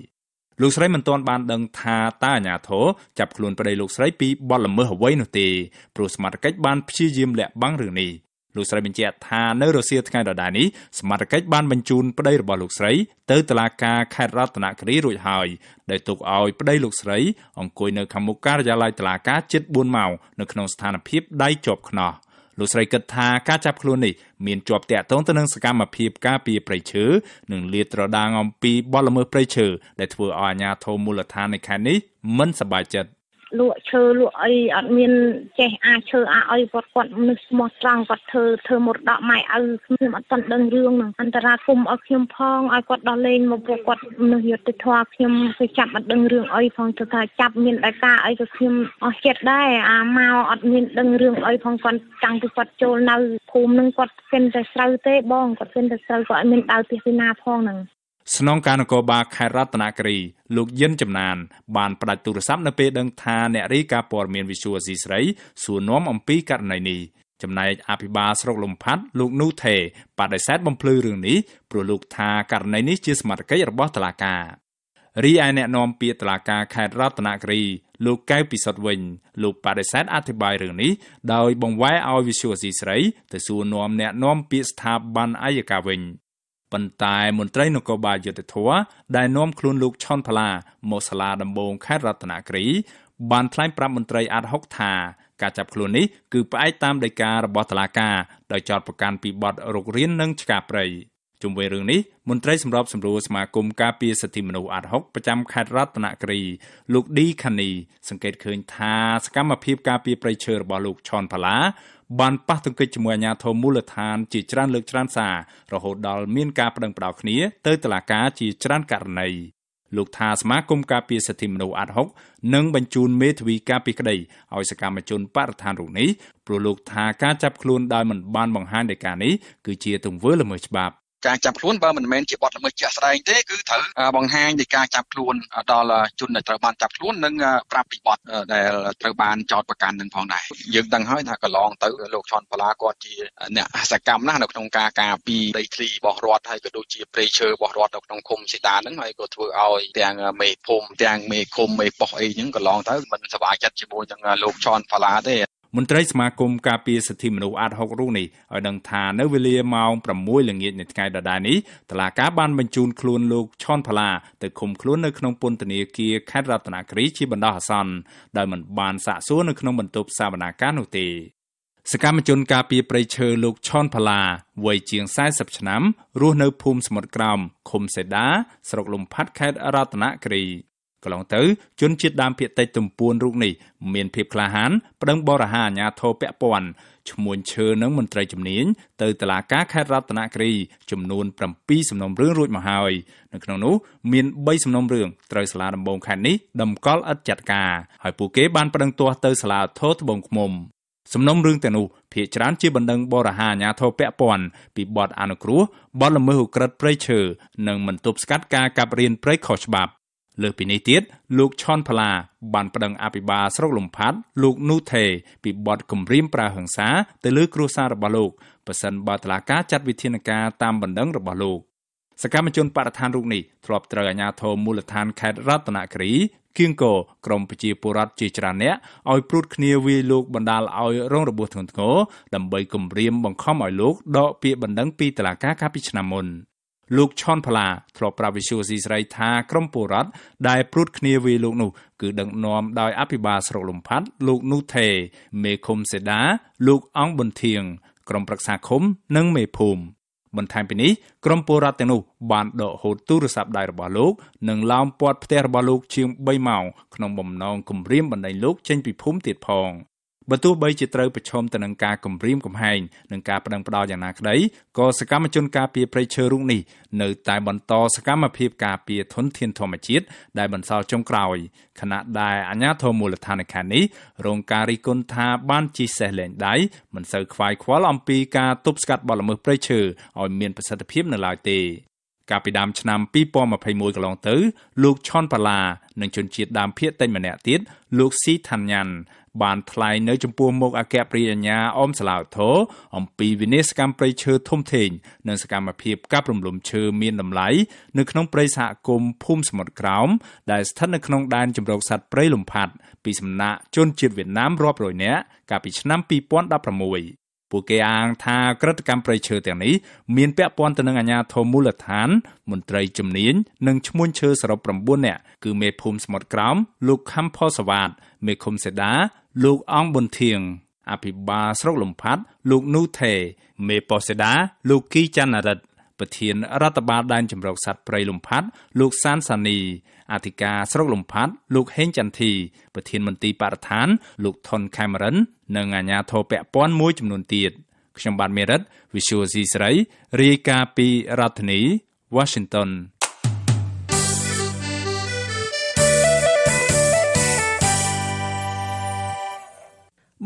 លោកស្រីមិនទាន់បានដឹងថាតើអាញាធរចាប់ខ្លួនប្តីលោកស្រីពីបទល្មើសអ្វីនោះទេព្រោះសមត្ថកិច្ចបានព្យាយាមលាក់បាំងរឿងនេះលោកស្រីបញ្ជាក់ថានៅរសៀលថ្ងៃដដែលនេះសមត្ថកិច្ចបានបញ្ជូនប្តីរបស់លោកស្រីទៅតុលាការខេត្តរតនគិរីរួចហើយដែលទុកឲ្យប្តីលោកស្រីអង្គុយនៅខាងមុខការិយាល័យតុលាការជិត4ម៉ោងនៅក្នុងស្ថានភាពដៃជាប់ខ្នោះ។លោកស្រីគិតថាការចាប់ខ្លួននេះមានជាប់ទាក់ទងទៅនឹងសកម្មភាពការពារព្រៃឈើនិងលាតត្រដាងអំពីបទល្មើសព្រៃឈើដែលធ្វើឲ្យអាជ្ញាធរមូលដ្ឋាននៅខេត្តនេះមិនសប្បាយចិត្តលក់ឈើលក់អីអត់មាន ចេះអាឈើអាអីគាត់គាត់មនុស្សស្មោះត្រង់គាត់ធ្វើធ្វើមរតកម៉ែឪខ្ញុំអត់ទាន់ដឹងរឿងនឹងអន្តរាគមឲ្យខ្ញុំផងឲ្យគាត់ដោះលែងមកពួកគាត់មនុស្សយុត្តិធម៌ខ្ញុំគឺចាប់អត់ដឹងរឿងអីផងទៅថាចាប់មានតែការអីក៏ខ្ញុំអស់ចិត្តដែរអាមកអត់មានដឹងរឿងអីផងគាត់ចង់ទៅគាត់ចូលនៅ ភូមិនឹងគាត់គិនតែស្រូវទេបងគាត់គិនតែស្រូវគាត់អត់មានដើរពីណាផងហ្នឹងស្នងការនគរបាលខេត្តរតនគិរីលោកយិនចំណានបានផ្ដាច់ទូរស័ព្ទនៅពេលដឹងថាអ្នករីការព័ត៌មានវិសុវស៊ីស្រីសួរនាំអំពីករណីនេះចំណែកអភិបាលស្រុកលំផាត់លោកនូថេបដិសេធបំភ្លឺរឿងនេះព្រោះលោក ថាករណីនេះជាសមត្ថកិច្ចរបស់តុលាការរីឯអ្នកនាំពាក្យតុលាការខេត្តរតនគិរីលោកកៅពិសុទ្ធវិញលោកបដិសេធអធិប្បាយរឿងនេះដោយបង្វែរឲ្យវិសុវស៊ីស្រីទៅសួរនាំអ្នកនាំពាក្យស្ថាប័នអัยការវិញប៉ុន្តែមន្ត្រីនគរបាលយុតិធធដែលនាំខ្លួនលោកឆុនផល្លាមកសាលាដំបងខេត្តរតនគិរី បានថ្លែងប្រាប់មន្ត្រីអាត់ហុកថា ការចាប់ខ្លួននេះគឺផ្អែកតាមដីការបស់តុលាការដោយចោទប្រកាន់ពីបទរុករាននិងឆ្កាព្រៃជុំវិញរឿងនេះមន្ត្រីសម្របសម្រួលសមាគមការពារសិទ្ធិមនុស្សអាត់ហុកប្រចាំខេត្តរតនគិរី លោកឌីខានីសង្កេតឃើញថាសកម្មភាពការពារព្រៃឈើរបស់លោកឆនផល្លាបានប៉ះទង្គិចជាមួយអាជ្ញាធរមូលដ្ឋានជាច្រើន លើកច្រើន សាររហូតដល់មានការប្តឹងប្តល់គ្នា ទៅតុលាការជាច្រើន ករណីលោកថាសមាគមការពារសិទ្ធិមនុស្សអាត់ហុកនឹងបញ្ជូនមេធាវីការពារក្តីឲ្យសកម្មជនបរិស្ថានរូបនេះព្រោះលោកថាការចាប់ខ្លួនដោយមិនបានបង្ហាញដីកានេះគឺជាទង្វើល្មើសច្បាប់ការចាប់ខ្លួនបើមិនមែនជាបទល្មើសជាក់ស្ដែងទេគឺត្រូវបង្ហាញពីការចាប់ខ្លួនដល់ជនដែលត្រូវបានចាប់ខ្លួននិងប្រាប់ពីបទដែលត្រូវបានចោទប្រកាន់នឹងផងដែរយើងដឹងហើយថាកន្លងទៅលោកឈុនប៉ូឡាគាត់ជាអ្នកសកម្មណាស់នៅក្នុងការការពារដីធ្លីរបស់រដ្ឋហើយក៏ដូចជាព្រៃឈើរបស់រដ្ឋនៅក្នុងឃុំសីតាហ្នឹងហើយក៏ធ្វើឲ្យទាំងមេភូមិទាំងមេឃុំមេប៉ុស្អីហ្នឹងកន្លងទៅមិនសប្បាយចិត្តជាមួយនឹងលោកឈុនប៉ូឡាទេមន្ត្រីសមាគមការពារសិទ្ធិមនុស្សអាត6រូបនេះឲ្យដឹងថានៅវេលាម៉ោង6ល្ងាចនៃថ្ងៃដដែលនេះតឡាកាបានបញ្ជូនខ្លួនលោកឈុនផាឡាទៅឃុំខ្លួននៅក្នុងពន្ធនាគារខេត្តរតនគិរីជាបណ្ដោះអាសន្នដោយមិនបានសាកសួរនៅក្នុងបន្ទប់សវនាការនោះទេសកម្មជនការពារប្រៃឈើលោកឈុនផាឡាវ័យជាង40ឆ្នាំរស់នៅភូមិសមុទ្រក្រោមឃុំសេដាស្រុកលំផាត់ខេត្តរតនគិរីកន្លងទៅជនជាតិដើមភាគតិចទំពួនរូបនេះមានភាពក្លាហានប្តឹងបរិហាអាញាធរពពន់ឈ្មោះឈើនឹងមន្ត្រីជំនាញទៅតុលាការខេត្តរតនគិរីចំនួន7សំណុំរឿងរួចមកហើយ នៅក្នុងនោះមាន3សំណុំរឿងត្រូវសាលាដំបងខេត្តនេះតម្កល់ឥតចាត់ការហើយពួកគេបានប្តឹងទាស់ទៅសាលាធរត្បូងឃ្មុំសំណុំរឿងទាំងនោះភាគច្រើនជាបណ្ដឹងបរិហាអាញាធរពពន់ពីបទអនុគ្រោះបទល្មើសឧក្រិដ្ឋព្រៃឈើនិងមិនទប់ស្កាត់ការកាប់រានព្រៃខុសច្បាប់លើសពីនេះទៀតលោកឆនផល្លាបានប្តឹងអភិបាលស្រុកលំផាត់លោកនូថេពីបទគំរាមប្រើហិង្សាទៅលើគ្រួសាររបស់លោកប៉ះសិនបើតឡាការចាត់វិធានការតាមបណ្ដឹងរបស់លោក សកម្មជនបរិស្ថានរូបនេះធ្លាប់ត្រូវអាជ្ញាធរមូលដ្ឋានខេត្តរតនគិរីគៀងកោក្រមប្រជាពលរដ្ឋជាច្រើនអ្នកឲ្យព្រួតគ្នាវាយលោកបណ្ដាលឲ្យរងរបួសធ្ងន់ធ្ងរដើម្បីគំរាមបង្ខំឲ្យលោកដកពាក្យបណ្ដឹងពីតុលាការកាលពីឆ្នាំមុនលោកឆនផលា ធ្លាប់ប្រាប់វិសុយស៊ីស្រីថាក្រមពលរដ្ឋដែលព្រួតគ្នាវាលោកនោះគឺដឹកនាំដោយអភិបាលស្រុកលំផាត់លោកនូថេមេឃុំសេដា លោកអង្គប៊ុនធៀងក្រុមប្រឹក្សាឃុំ និងមេភូមិបន្ថែមពីនេះក្រមពលរដ្ឋទាំងនោះ បានដកហូតទូរស័ព្ទដៃរបស់លោក និងឡោមព័ទ្ធផ្ទះរបស់លោកជាង3ម៉ោងក្នុងបំណងគំរាមបណ្តេញលោកចេញពីភូមិទៀតផង។បើទោះបីជាត្រូវប្រឈមទៅនឹងការគំរាមកំហែងនិងការប្តឹងប្តល់យ៉ាងណាក្តីក៏សកម្មជនការពារព្រៃឈើរូបនេះនៅតែបន្តសកម្មភាពការពារធនធានធម្មជាតិដែលបន្សល់ចុងក្រោយខណៈដែលអាជ្ញាធរមូលដ្ឋានខេត្តនេះរងការរិះគន់ថាបានជិះសេះលែងដៃមិនសូវខ្វាយខ្វល់អំពីការទប់ស្កាត់បទល្មើសព្រៃឈើឲ្យមានប្រសិទ្ធភាពនៅឡើយទេកាលពីដើមឆ្នាំ2021កន្លងទៅលោកឆនប៉ាឡានិងជនជាតិដើមភាគតិចម្នាក់ទៀតលោកស៊ីថាន់ញ៉ាន់បានថ្លែងនៅចំពោះមុខអគ្គប្រិយញ្ញាអមស្លាវធរអំពីវិនិស្សកម្មព្រៃឈើធំធេងនិងសកម្មភាពកັບរំលំឈើមានតម្លៃនៅក្នុងព្រៃសហគមន៍ភូមិសមុទ្រក្រោមដែលស្ថិតនៅក្នុងដែនជម្រកសត្វព្រៃលំផាត់ពីសំណាក់ជនជាតិវៀតណាមរាប់រយនាក់កាលពីឆ្នាំ2016ពួកគេអាងថាក្រតិកម្មប្រៃឈើទាំងនេះមានពាក់ព័ន្ធទៅនឹងអាជ្ញាធរមូលដ្ឋាន មន្ត្រីជំនាញនិងឈ្មួញឈើសរុប9នាក់គឺមេភូមិស្មុតក្រោមលោកខំផសវ៉ាតមេឃុំសេដា លោកអងប៊ុនធៀងអភិបាលស្រុកលំផាត់លោកនូថេមេប៉ូសេដាលោកគីច័ន្ទរិទ្ធប្រធានរដ្ឋបាលដែនចម្រុកសัตว์ព្រៃលំផាត់លោកសានសានីអធិការស្រុកលំផាត់លោកហេងចន្ទធីប្រធានមន្ទីរបរិស្ថានលោកថនខេមរិននិងអាជ្ញាធរពាក់ព័ន្ធមួយចំនួនទៀតខ្ញុំបាទមេរិត Visual C ស្រីរាយការណ៍ពីរដ្ឋធានី Washington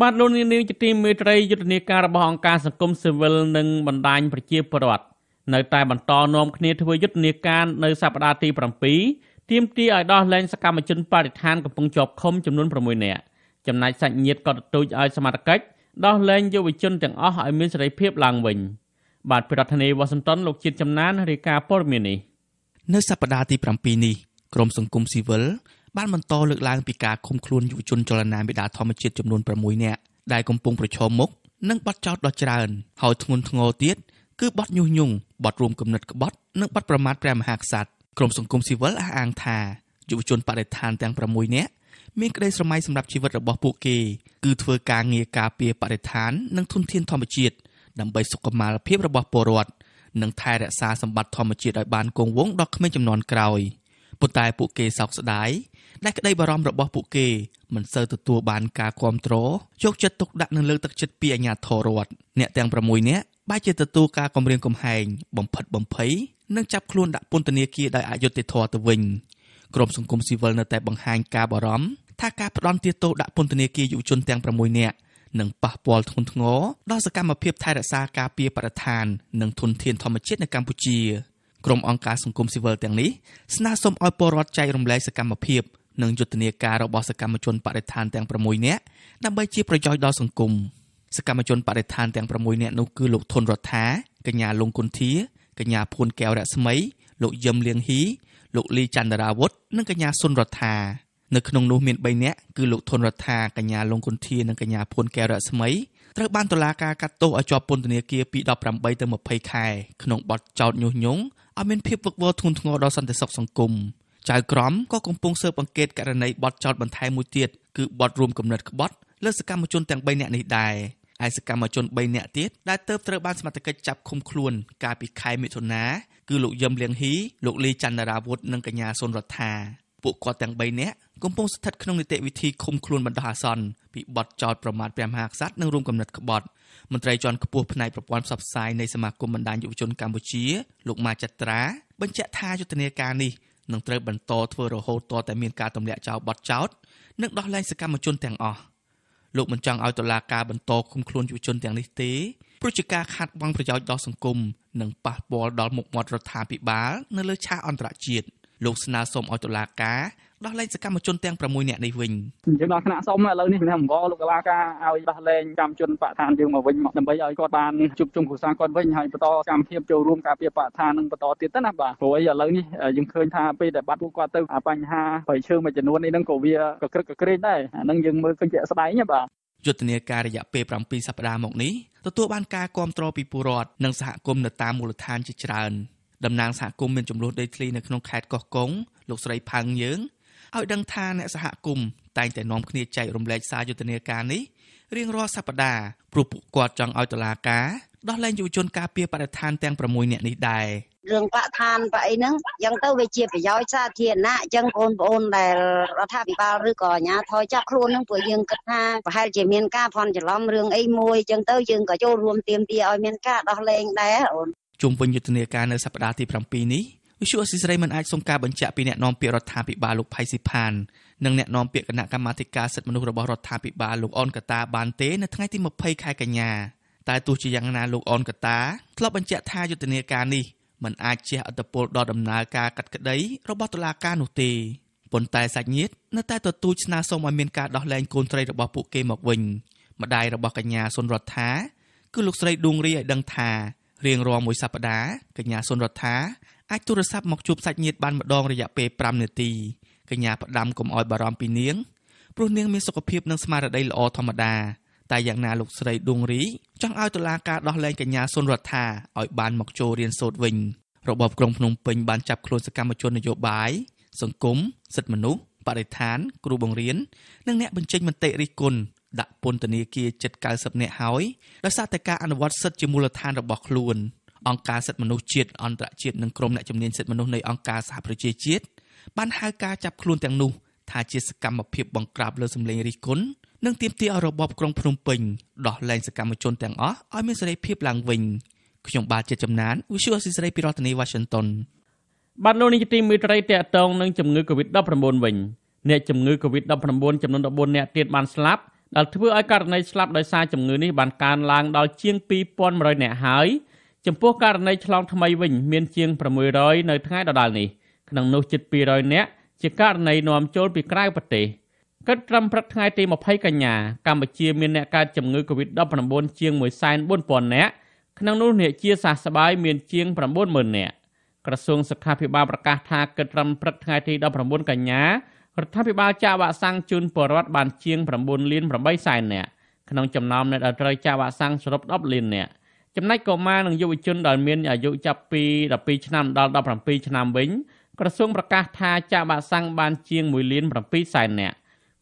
បាទលោកនាងជាទីមេត្រីយុទ្ធនាការរបស់អង្គការសង្គមស៊ីវិលនិងបណ្ដាញប្រជាពលរដ្ឋនៅតែបន្តនាំគ្នាធ្វើយុទ្ធនាការនៅសប្តាហ៍ទី7ទាមទារឲ្យដោះលែងសកម្មជនបរិស្ថានកំពុងជាប់ឃុំចំនួន6នាក់ចំណែកសាច់ញាតិក៏ទទូចឲ្យសមត្ថកិច្ចដោះលែងយុវជនទាំងអស់ឲ្យមានសេរីភាពឡើងវិញបាទប្រធានាធិបតីវ៉ាស៊ីនតោនលោកជាតិចំណានរាយការណ៍ព័ត៌មាននេះនៅសប្តាហ៍ទី7នេះក្រមសង្គមស៊ីវិលបានបន្តលើកឡើងពីការឃុំខ្លួនយុវជន ចលនាមេដា ធម្មជាតិចំនួន6នាក់ដែលកំពុងប្រឈមមុខនឹងបទចោទដ៏ច្រើនហើយធ្ងន់ធ្ងរទៀតគឺបទញុះញង់បទរួមគំនិតក្បត់និងបទប្រមាថព្រះមហាក្សត្រក្រមសង្គមស៊ីវិលអះអាងថាយុវជនបដិថានទាំង6នាក់មានក្តីស្រមៃសម្រាប់ជីវិតរបស់ពួកគេគឺធ្វើការងារការពារបរិស្ថាននិងធនធានធម្មជាតិដើម្បីសុខុមាលភាពរបស់ពលរដ្ឋនិងថែរក្សាសម្បត្តិធម្មជាតិឲ្យបានគង់វង្សដល់ក្មេងចំនួនក្រោយប៉ុន្តែពួកគេសោកស្ដាយដែលក្តីបារម្ភរបស់ពួកគេមិនសូវទទួលបានការគ្រប់គ្រងយកចិត្តទុកដាក់និងលើកទឹកចិត្តពីអាជ្ញាធររដ្ឋអ្នកទាំង6នាក់បែរជាទទួលការគំរាមកំហែងបំផិតបំភ័យនិងចាប់ខ្លួនដាក់ពន្ធនាគារដោយអយុត្តិធម៌ទៅវិញក្រមសង្គមស៊ីវិលនៅតែបង្ហាញការបារម្ភថាការផ្ដន់ទាទោសដាក់ពន្ធនាគារយុវជនទាំង6នាក់នឹងប៉ះពាល់ធ្ងន់ធ្ងរដល់សកម្មភាពថែរក្សាការពារបរិស្ថាននិងធនធានធម្មជាតិនៅកម្ពុជាក្រុមអង្គការសង្គមស៊ីវិលទាំងនេះស្នើសុំឲ្យពលរដ្ឋចែករំលែកសកម្មភាព និងយុទ្ធនាការរបស់សកម្មជនបរិស្ថានទាំង6នាក់ដើម្បីជាប្រយោជន៍ដល់សង្គម។សកម្មជនបដិថានទាំង6នាក់នោះគឺលោកធុនរដ្ឋាកញ្ញាលងគុន្ធាកញ្ញាភួនកែវរស្មីលោកយឹមលៀងហ៊ីលោកលីចន្ទរាវុធនិងកញ្ញាសុនរដ្ឋានៅក្នុងនោះមាន3នាក់គឺលោកធុនរដ្ឋាកញ្ញាលងគុន្ធានិងកញ្ញាភួនកែវរស្មីត្រូវបានតុលាការកាត់ទោសឲ្យជាប់ពន្ធនាគារពី18ទៅ20ខែក្នុងបទចោទញុះញង់ឲ្យមានភាពវឹកវរធ្ងន់ធ្ងរដល់សន្តិសុខសង្គមចៅក្រមក៏កំពុងស៊ើបអង្កេតករណីបទចោទបន្ថែមមួយទៀតគឺបទរួមគំនិតក្បត់លើសកម្មជនទាំង3នាក់នេះដែរហើយសកម្មជន3នាក់ទៀតដែលទើបត្រូវបានសមត្ថកិច្ចចាប់ឃុំខ្លួន កាលពីខែមិថុនាគឺលោកយឹមលៀងហ៊ីលោកលីច័ន្ទរាវុធនិងកញ្ញាសុនរដ្ឋាពួកគាត់ទាំង3នាក់កំពុងស្ថិតក្នុងនីតិវិធីឃុំខ្លួនបណ្ដោះអាសន្នពីបទចោទប្រមាថព្រះមហាក្សត្រនិងរួមគំនិតក្បត់មន្ត្រីជាន់ខ្ពស់ផ្នែកប្រព័ន្ធផ្សព្វផ្សាយនៃសមាគមបណ្ដាញយុវជនកម្ពុជាលោកម៉ាចត្រាបញ្ជាក់ថាយុទ្ធនាការនេះនឹងត្រូវបន្ត ធ្វើរហូតទាល់តែមានការទម្លាក់ចោលបទចោទនិងដោះលែងសកម្មជនទាំងអស់លោកមិនចង់ឲ្យតុលាការបន្តឃុំខ្លួនយុវជនទាំងនេះទេព្រោះជាការខាត់បងប្រយោជន៍ដល់សង្គមនិងប៉ះពាល់ដល់មុខមាត់រដ្ឋាភិបាលនៅលើឆាកអន្តរជាតិលោកស្នើសុំឲ្យតុលាការដោះលែងសកម្មជនទាំង6នាក់នេះវិញយើងដល់ថ្នាក់សុំឥឡូវនេះខ្ញុំបង្កលោកកលាការឲ្យដោះលែងកម្មជនបកឋានយើងមកវិញមកដើម្បីឲ្យគាត់បានជួបជុំគ្រួសារគាត់វិញហើយបន្តកម្មភាពចូលរួមការពារបកឋាននឹងបន្តទៀតទៅណាបាទព្រោះឥឡូវនេះយើងឃើញថាពេលដែលបាត់ពួកគាត់ទៅបញ្ហាប្រៃឈើមួយចំនួននេះហ្នឹងក៏វាកក្រឹកកក្រែងដែរអានឹងយើងមើលឃើញជាក់ស្ដែងបាទយុទ្ធនាការរយៈពេល7សប្តាហ៍មកនេះទទួលបានការគ្រប់គ្រងពីពលរដ្ឋនិងសហគមន៍នៅតាមមូលដ្ឋានជាច្រើនតំណាងសហគមន៍មានចំនួនដីធ្លីនៅក្នុងខេត្តកោះកុងលោកស្រីផាំងយើងឲ្យដឹងថាអ្នកសហគមន៍តែងតែនាំគ្នាចែករំលែកសារយុទ្ធនាការនេះរៀងរាល់សប្តាហ៍ព្រោះពួកគាត់ចង់ឲ្យតុលាការដោះលែងយុវជនការពារបរិស្ថានទាំង6នាក់នេះដែររឿងបកឋានបកអីហ្នឹងអញ្ចឹងទៅវាជាប្រយោជន៍សាធារណៈអញ្ចឹងបងប្អូនដែលរដ្ឋាភិបាលឬក៏អាជ្ញាធរចាប់ខ្លួនហ្នឹងពួកយើងគិតថាប្រហែលជាមានការភ័ន្តច្រឡំរឿងអីមួយអញ្ចឹងទៅយើងក៏ចូលរួមទាមទារឲ្យមានការដោះលែងដែរអូនជុំវិញយុទ្ធនាការនៅសប្តាហ៍ទី7នេះវិសុអសិសរីមិនអាចសុំការបញ្ជាក់ពីអ្នកនាំពាក្យរដ្ឋាភិបាលលោកផៃស៊ីផាននិងអ្នកនាំពាក្យគណៈកម្មាធិការសិទ្ធិមនុស្សរបស់រដ្ឋាភិបាលលោកអនកតាបានទេនៅថ្ងៃទី20ខែកញ្ញាតែទោះជាយ៉ាងណាលោកអនកតាធ្លាប់បញ្ជាក់ថាយុទ្ធនាការនេះមិនអាចជះឥទ្ធិពលដល់ដំណើរការកាត់ក្តី របស់តុលាការនោះទេប៉ុន្តែសាច់ញាតិនៅតែទទូចស្នើសុំឲ្យមានការដោះលែងកូនស្រីរបស់ពួកគេមកវិញម្ដាយរបស់កញ្ញាសុនរដ្ឋាគឺលោកស្រីដួងរីឲ្យដឹងថារៀងរាល់មួយសប្តាហ៍កញ្ញាសុនរដ្ឋាអាចទូរស័ព្ទមកជួបសាច់ញាតិបានម្ដងរយៈពេល5នាទីកញ្ញាផ្ដាំកុំឲ្យបារម្ភពីនាងព្រោះនាងមានសុខភាពនិងស្មារតីល្អធម្មតាតែយ៉ាងណាលោកស្រីឌួងរី ចង់ឲ្យតុលាការដោះលែងកញ្ញាសុនរដ្ឋាឲ្យបានមកចូលរៀនសូត្រវិញរបបក្រុងភ្នំពេញបានចាប់ខ្លួនសកម្មជននយោបាយសង្គមសិទ្ធិមនុស្សបរិស្ថាន គ្រូបង្រៀននិងអ្នកបញ្ចេញមតិរិះគន់ដាក់ពន្ធនាគារជិត90នាក់ហើយដោយសារតែការអនុវត្តសិទ្ធិជាមូលដ្ឋានរបស់ខ្លួន។អង្គការសិទ្ធិមនុស្សជាតិអន្តរជាតិនិងក្រុមអ្នកជំនាញសិទ្ធិមនុស្សនៃអង្គការសហប្រជាជាតិបានហៅការចាប់ខ្លួនទាំងនោះថាជាសកម្មភាពបង្ក្រាបលើសម្លេងរិះគន់និងទាមទារឲ្យរបបក្រុងភ្នំពេញដោះលែងសកម្មជនទាំងអស់ឲ្យមានសេរីភាពឡើងវិញខ្ញុំបាទជាចំណាន Visual ស៊ីសេរីពីរដ្ឋធានី Washington បាទលោកនាយកទីមេត្រីតកតងនឹងជំងឺ Covid-19 វិញអ្នកជំងឺ Covid-19 ចំនួន14អ្នកទៀតបានស្លាប់ដែលធ្វើឲ្យករណីស្លាប់ដោយសារជំងឺនេះបានកើនឡើងដល់ជាង2100អ្នកហើយចំពោះករណីឆ្លងថ្មីវិញមានជាង600នៅថ្ងៃដដែលនេះក្នុងនោះជិត200នាក់ជាករណីនាំចូលពីក្រៅប្រទេសគិតត្រឹមព្រឹកថ្ងៃទី20កញ្ញាកម្ពុជាមានអ្នកកើតជំងឺ Covid-19 ជាង140,000នាក់ក្នុងនោះអ្នកជាសះស្បើយមានជាង90,000នាក់ក្រសួងសុខាភិបាលប្រកាសថាគិតត្រឹមព្រឹកថ្ងៃទី19កញ្ញារដ្ឋាភិបាលចាក់វ៉ាក់សាំងជូនពលរដ្ឋបានជាង9លាន8សែននាក់ក្នុងចំណោមអ្នកដែលត្រូវចាក់វ៉ាក់សាំងសរុប10លាននាក់។ចំណែកកុមារនិងយុវជនដែលមានអាយុចាប់ពី12ឆ្នាំដល់17ឆ្នាំវិញក្រសួងប្រកាសថាចាក់វ៉ាក់សាំងបានជាង1លាន7សែននាក់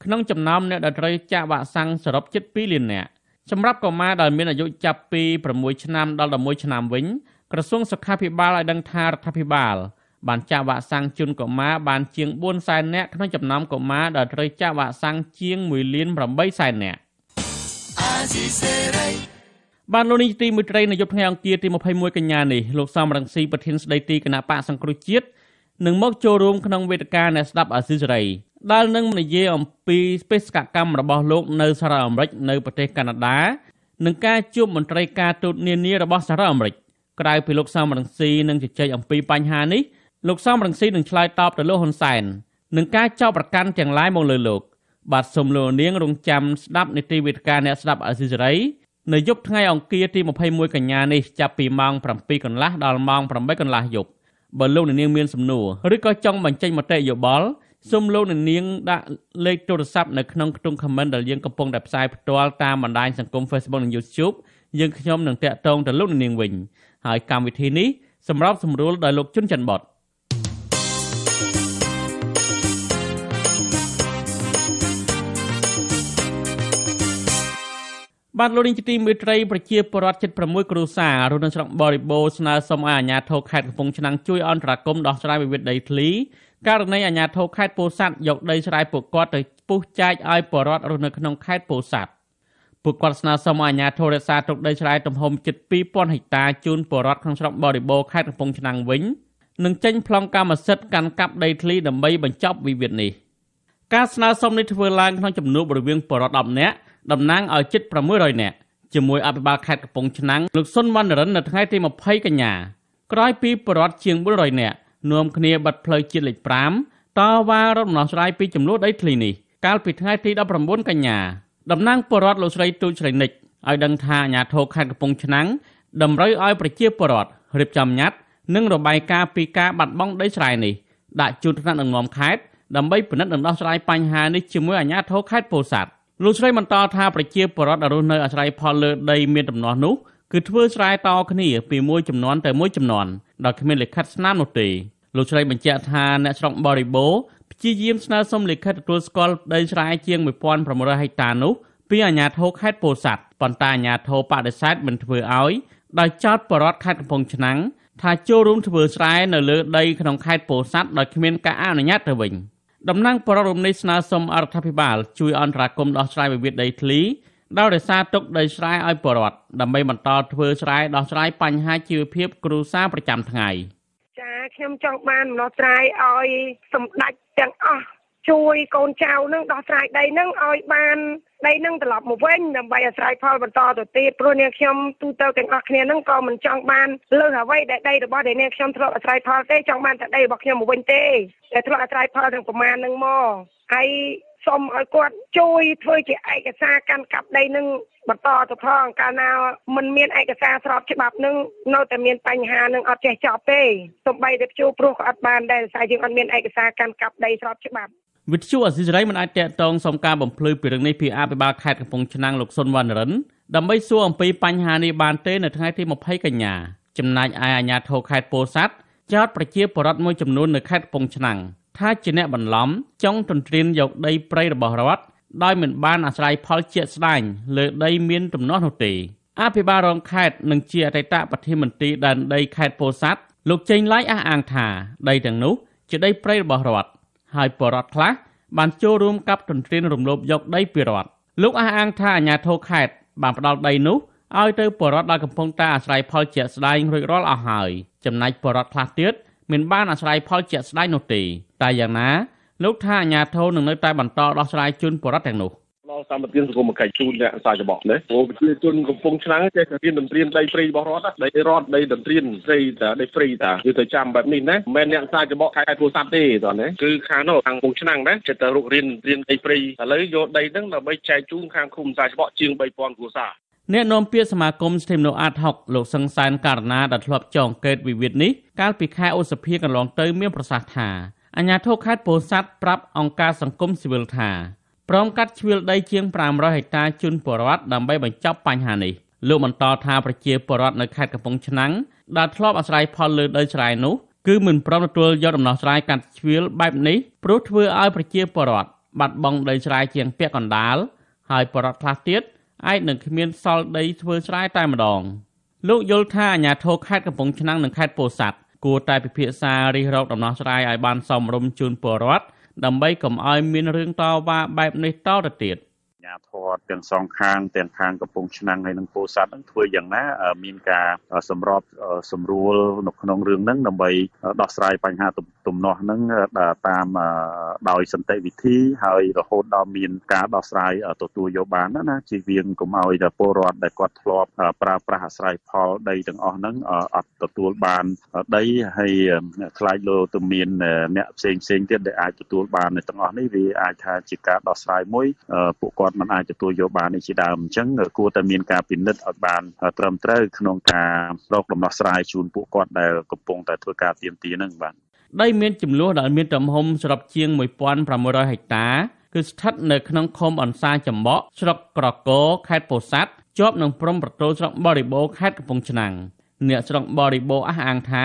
ក្នុងចំណោមអ្នកដែលត្រូវចាក់វ៉ាក់សាំងសរុបជិត2លាននាក់សម្រាប់កុមារដែលមានអាយុចាប់ពី6ឆ្នាំដល់11ឆ្នាំវិញក្រសួងសុខាភិបាលឲ្យដឹងថារដ្ឋាភិបាល បានចាក់វ៉ាក់សាំងជូនកុមារបានជាង4សែននាក់ក្នុងចំណោមកុមារដែលត្រូវចាក់វ៉ាក់សាំងជាង1លាន8សែននាក់បានលោកនេះទីមួយត្រីនៅយប់ថ្ងៃអង្គារទី21កញ្ញានេះលោកសំរងស៊ីប្រធានស្ដីទីគណៈបកសង្គ្រោះជាតិនឹងមកចូលរួមក្នុងវេទិកាអ្នកស្ដាប់អាស៊ីសេរីដែលនឹងនិយាយអំពីបេសកកម្មរបស់លោកនៅសហរដ្ឋអាមេរិកនៅប្រទេសកាណាដានិងការជួបមន្ត្រីការទូតនានារបស់សហរដ្ឋអាមេរិកក្រៅពីលោកសំរងស៊ីនឹងជជែកអំពីបញ្ហានេះលោកសំរងស៊ីនឹងឆ្លើយតបទៅលោកហ៊ុនសែននឹងការចោទប្រកាន់ទាំងឡាយមកលើលោក បាទសូមលោកនាងរងចាំស្ដាប់នីតិវេទិកាអ្នកស្ដាប់អាស៊ីសេរីនៅយប់ថ្ងៃអង្គារទី21កញ្ញានេះចាប់ពីម៉ោង7កន្លះដល់ម៉ោង8កន្លះយប់បើលោកអ្នកនាងមានសំណួរឬក៏ចង់បញ្ចេញមតិយោបល់សូមលោកអ្នកនាងដាក់លេខទូរស័ព្ទនៅក្នុងខ្ទង់ comment ដែលយើងកំពុងតែផ្សាយផ្ទាល់តាមបណ្ដាញសង្គម Facebook និង YouTube យើងខ្ញុំនឹងតាក់ទងទៅលោកអ្នកនាងវិញហើយកម្មវិធីនេះសម្រាប់សម្រួលដោយលោកជុនច័ន្ទបតបាទលោកនាងជាទីមេត្រីប្រជាពលរដ្ឋជិត6គ្រួសាររស់នៅស្រុកបរិបូរស្នើសុំឲ្យអាជ្ញាធរខេត្តកំពង់ឆ្នាំងជួយអន្តរាគមន៍ដោះស្រាយវិវាទដីធ្លីករណីអាជ្ញាធរខេត្តពោធិ៍សាត់យកដីស្រែពួកគាត់ទៅពុះចែកឲ្យពលរដ្ឋរស់នៅក្នុងខេត្តពោធិ៍សាត់ពួកគាត់ស្នើសុំឲ្យអាជ្ញាធររក្សាទុកដីស្រែទំហំជិត2000ហិកតាជូនពលរដ្ឋក្នុងស្រុកបរិបូរខេត្តកំពង់ឆ្នាំងវិញនិងចេញប្លង់កម្មសិទ្ធិកាន់កាប់ដីធ្លីដើម្បីបញ្ចប់វិវាទនេះការស្នើសុំនេះធ្វើឡើងក្នុងចំនួនរវាងពលរដ្ឋ10នាក់តំណាងឲ្យជិត600នាក់ជាមួយអភិបាលខេត្តកំពង់ឆ្នាំងលោកសុនវណ្ណរិននៅថ្ងៃទី20កញ្ញាក្រោយពីបរដ្ឋជាង400នាក់នាំគ្នាបាត់ផ្លូវជាតិលេខ5តវ៉ារំដោះស្រាយពីចំនួនដីធ្លីនេះកាលពីថ្ងៃទី19កញ្ញាតំណាងបរដ្ឋលោកស្រី ទូចស្រីនិចឲ្យដឹងថាអាជ្ញាធរខេត្តកំពង់ឆ្នាំងតម្រូវឲ្យប្រជាពលរដ្ឋរៀបចំញត្តិនិងរបាយការណ៍ពីការបាត់បង់ដីស្រែនេះដាក់ជូនថ្នាក់ដឹកនាំខេត្តដើម្បីពិនិត្យនិងដោះស្រាយបញ្ហានេះជាមួយអាជ្ញាធរខេត្តពោធិ៍សាត់លោកស្រីបន្តថាប្រជាពលរដ្ឋរស់នៅអាស្រ័យផលលើដីមានដំណោះនោះគឺធ្វើស្រែតគ្នាពីមួយចំនួនទៅមួយចំនួនដោយគ្មានលិខិតស្នាមនោះទេលោកស្រីបញ្ជាក់ថាអ្នកស្រុកបរិបូរព្យាយាមស្នើសុំលិខិតទទួលស្គាល់ដីស្រែជាង1600ហិកតានោះពីអាជ្ញាធរខេត្តពោធិ៍សាត់ប៉ុន្តែអាជ្ញាធរបដិសេធមិនធ្វើឲ្យដោយចោទបរដ្ឋខេត្តកំពង់ឆ្នាំងថាចូលរួមធ្វើស្រែនៅលើដីក្នុងខេត្តពោធិ៍សាត់ដោយគ្មានការអនុញ្ញាតទៅវិញ។តំណាងបររំនេះស្នើសុំអរដ្ឋាភិបាលជួយអន្តរាគមន៍ដោះស្រាយវិវាទដីធ្លីដោយរសារទុកដីស្រែឲ្យបរដ្ឋដើម្បីបន្តធ្វើស្រែដោះស្រាយបញ្ហាជីវភាព គ្រួសារប្រចាំថ្ងៃ ចាខ្ញុំចង់បានដំណោះស្រាយឲ្យសម្ដេចទាំងអស់ជួយកូនចៅនឹង ដោះស្រាយដីនឹងឲ្យបានស្ដីនឹងត្រឡប់មកវិញដើម្បីអាស្រ័យផលបន្តទៅទៀតព្រោះនាងខ្ញុំទូទៅទាំងអស់គ្នានឹងក៏មិនចង់បានលើសអ្វីដែលដីរបស់ដែលនាងខ្ញុំធ្លាប់អាស្រ័យផលទេចង់បានតែដីរបស់ខ្ញុំមកវិញទេតែធ្លាប់អាស្រ័យផលទាំងប្រមាណនឹងមកហើយសូមឲ្យគាត់ជួយធ្វើជាឯកសារកាន់កាប់ដីនឹងបន្តទៅផងកាលណាมันមានឯកសារស្របច្បាប់នឹងនៅតែមានបញ្ហានឹងអត់ចេះចប់ទេសំបីតែជួព្រោះក៏អត់បានដែរដោយសារយើងអត់មានឯកសារកាន់កាប់ដីស្របច្បាប់វិទ្យុអស៊ីសេរីមិនអាចតាក់ទងសុំការបំភ្លឺពីរឿងនេះពីអភិបាលខេត្តកំពង់ឆ្នាំងលោកសុនវណ្ណរិនដើម្បីសួរអំពី បញ្ហានេះបានទេនៅថ្ងៃទី20កញ្ញា ចំណែកឯអាជ្ញាធរខេត្តពោធិ៍សាត់ចោទប្រជាពលរដ្ឋមួយចំនួននៅខេត្តកំពង់ឆ្នាំងថាជាអ្នកបន្លំចង់ទន្ទ្រានយកដីព្រៃរបស់រដ្ឋដោយមិនបានអាស្រ័យផលជាក់ស្ដែងលើដីមានទំនាស់នោះទេអភិបាលរងខេត្តនិងជាអតីតប្រធានមន្ត្រីដែនដីខេត្តពោធិ៍សាត់លោកចេងឡាយអះអាងថាដីទាំងនោះជាដីព្រៃរបស់រដ្ឋហើយបរដ្ឋខ្លះបានចូលរួមកັບទន្ទ្រានរំលោភយក ដីពីរដ្ឋលោកអះអាង ថាអាជ្ញាធរខេត្តបានផ្ដាល់ដីនោះឲ្យទៅបរដ្ឋដែលកំពុងតែអាស្រ័យផលជាក់ស្ដែងរួចរាល់អស់ហើយចំណែកបរដ្ឋខ្លះទៀតមិនបានអាស្រ័យផលជាក់ស្ដែងនោះទេតែយ៉ាងណាលោកថាអាជ្ញាធរនឹងនៅតែបន្តដោះស្រាយជូនបរដ្ឋទាំងនោះដល់សម្បត្តិសង្គមគិច្ចជូនអ្នកសាយរបស់នេះព្រោះប្រជាជនកំពុងឆ្នាំងចេះតែរៀនតម្រៀនដីព្រៃរបស់រដ្ឋដីរដ្ឋដីតម្រៀនព្រៃតាដីព្រៃតាគឺទៅចាំបែបនេះណាមិនមែនអ្នកសាយរបស់ខេត្តពោធិ៍សាត់ទេតោះណាគឺខាងនោះខាងកំពុងឆ្នាំងណាចេះតែរុករៀនរៀនដីព្រៃឥឡូវយកដីហ្នឹងដើម្បីចែកជូនខាងឃុំសាយរបស់ជាង3000គ្រួសារអ្នកនាំពាក្យសមាគមស្ទីមណូអាត6លោកសង្សានករណាដែលធ្លាប់ចងកេតវិវាទនេះកាលពីខែឧសភាកន្លងទៅមានប្រសាសន៍ថាអាញាធរខេត្តពោធិ៍សាត់ប្រាប់អង្គការសង្គមស៊ីវិលថាព្រមកាត់ជ្រឿលដីជាង500ហិកតាជូនប្រជាពលរដ្ឋដើម្បីបញ្ចប់បញ្ហានេះលោកបន្តថាប្រជាពលរដ្ឋនៅខេត្តកំពង់ឆ្នាំងដែលធ្លាប់អាស្រ័យផលលើដីស្រែនោះគឺមិនព្រមទទួលយកដំណោះស្រាយកាត់ជ្រឿលបែបនេះព្រោះធ្វើឲ្យប្រជាពលរដ្ឋបាត់បង់ដី ស្រែជាងពាក់កណ្ដាលហើយបរដ្ឋខ្លះទៀតអាចនឹងគ្មានសល់ដីធ្វើស្រែតែម្ដងលោកយល់ថាអាជ្ញាធរខេត្តកំពង់ឆ្នាំងនិងខេត្តពោធិ៍សាត់គួរតែពិភាក្សារិះរោបដំណោះស្រាយឲ្យបាន សមរម្យជូនពលរដ្ឋដើម្បីកុំឲ្យមានរឿងតវ៉ាបែបនេះតទៅទៀត។ញាធរទាំងសងខាងទាំងខាងកំពង់ឆ្នាំងហើយនិងពោធិ៍សាត់នឹងធ្វើយ៉ាងណាមានការសម្របសម្រួលនៅក្នុងរឿងហ្នឹងដើម្បី ដោះស្រាយបញ្ហាទំនាស់ហ្នឹងតាមដោយសន្តិវិធី ហើយរហូតដល់មានការដោះស្រាយទទួលយកបានណាណាជីវៀងកុំឲ្យតែពលរដ្ឋដែលគាត់ធ្លាប់ប្រើប្រាស់អាស្រ័យផលដីទាំងអស់ហ្នឹងអត់ទទួលបានដីហើយខ្លាចលោទៅមានអ្នកផ្សេងផ្សេងទៀតដែលអាចទទួលបានទាំងអស់នេះវាអាចថាជាការដោះស្រាយមួយពួកគាត់មិនអាចទទួលយកបាននេះជាដើមអញ្ចឹងគួរតែមានការពិនិត្យឲ្យបាន ត្រឹមត្រូវក្នុងការរកដំណោះស្រាយជូនពួកគាត់ដែលកំពុងតែធ្វើការទៀមទានឹងបាទដីមានចំនួនដែលមានទំហំសរុបជាង1500ហិកតា គឺស្ថិតនៅក្នុងឃុំអនសាចំបក់ស្រុកក្រកោខេត្តពោធិ៍សាត់ជាប់នឹងព្រំប្រទល់ស្រុកបរិបូរខេត្តកំពង់ឆ្នាំងអ្នកស្រុកបរិបូរអះអាងថា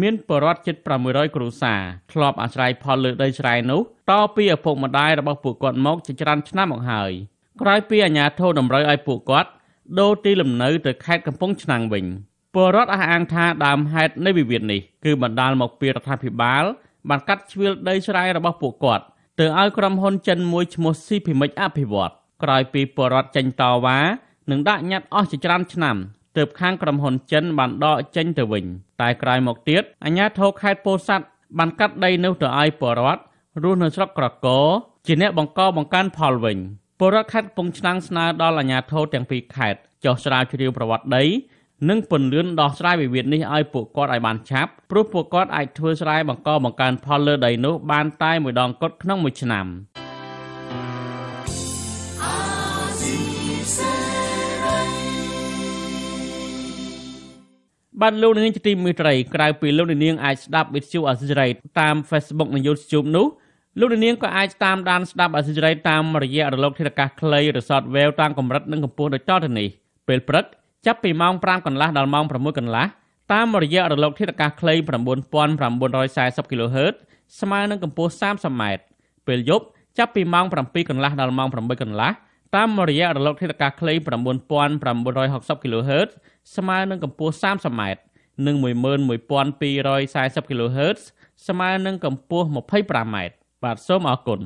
មានបរិវត្តជិត500គ្រួសារធ្លាប់អាស្រ័យផលលើដីស្រែនោះតពីឪពុកម្ដាយរបស់ពួកគាត់មកជាច្រើនឆ្នាំមកហើយក្រោយពីអាជ្ញាធរតម្រូវឲ្យពួកគាត់ ដូរទីលំនៅទៅខេត្តកំពង់ឆ្នាំងវិញពលរដ្ឋអះអាងថាដើមហេតុនៃវិវាទនេះគឺបណ្ដាលមកពីរដ្ឋាភិបាល បានកាត់ជ្រឿលដីស្រែរបស់ពួកគាត់ទៅឲ្យក្រុមហ៊ុនចិនមួយឈ្មោះ CPMX អភិវឌ្ឍក្រោយពីពលរដ្ឋចេញតវ៉ានិងដាក់ញត្តិអស់ជាច្រើនឆ្នាំទើបខាងក្រុមហ៊ុនចិនបានដកចេញទៅវិញតែក្រោយមកទៀតអាជ្ញាធរខេត្តពោធិ៍សាត់បានកាត់ដីនោះទៅឲ្យបរដ្ឋរស់នៅស្រុកក្រកោជាអ្នកបង្កបង្កើនផលវិញបរដ្ឋខេត្តកំពង់ឆ្នាំងស្នើដល់អាជ្ញាធរទាំងពីរខេត្តចោះស្រាវជ្រាវប្រវត្តិដីនិងពន្លឿនដោះស្រាយវិវាទនេះឲ្យពួកគាត់ឲ្យបានឆាប់ព្រោះពួកគាត់អាចធ្វើស្រែបង្កបង្កើនផលលើដីនោះបានតែមួយដងគត់ក្នុងមួយឆ្នាំ។បានលោកនាងជាទីមេត្រីក្រៅពីលោកនាងអាចស្ដាប់វិទ្យុអាស៊ីសេរីតាម Facebook និង YouTube នោះលោកនាងក៏អាចតាមដានស្ដាប់អាស៊ីសេរីតាមរយៈរលកធាតុអាកាសខ្លីឬ Shortwave តាមកម្រិតនិងកម្ពស់ដូចតទៅនេះពេលព្រឹកចាប់ពីម៉ោង5កន្លះដល់ម៉ោង6កន្លះតាមរយៈរលកធាតុអាកាសខ្លី9940 kHz ស្មើនឹងកម្ពស់30ម៉ែត្រពេលយប់ចាប់ពីម៉ោង7កន្លះដល់ម៉ោង8កន្លះតាមរយៈរលកធាតុអាកាសខ្លី9960 kHz ស្មើនឹងកម្ពស់ 30m និង11240 kHz ស្មើនឹងកម្ពស់ 25m បាទសូមអរគុណ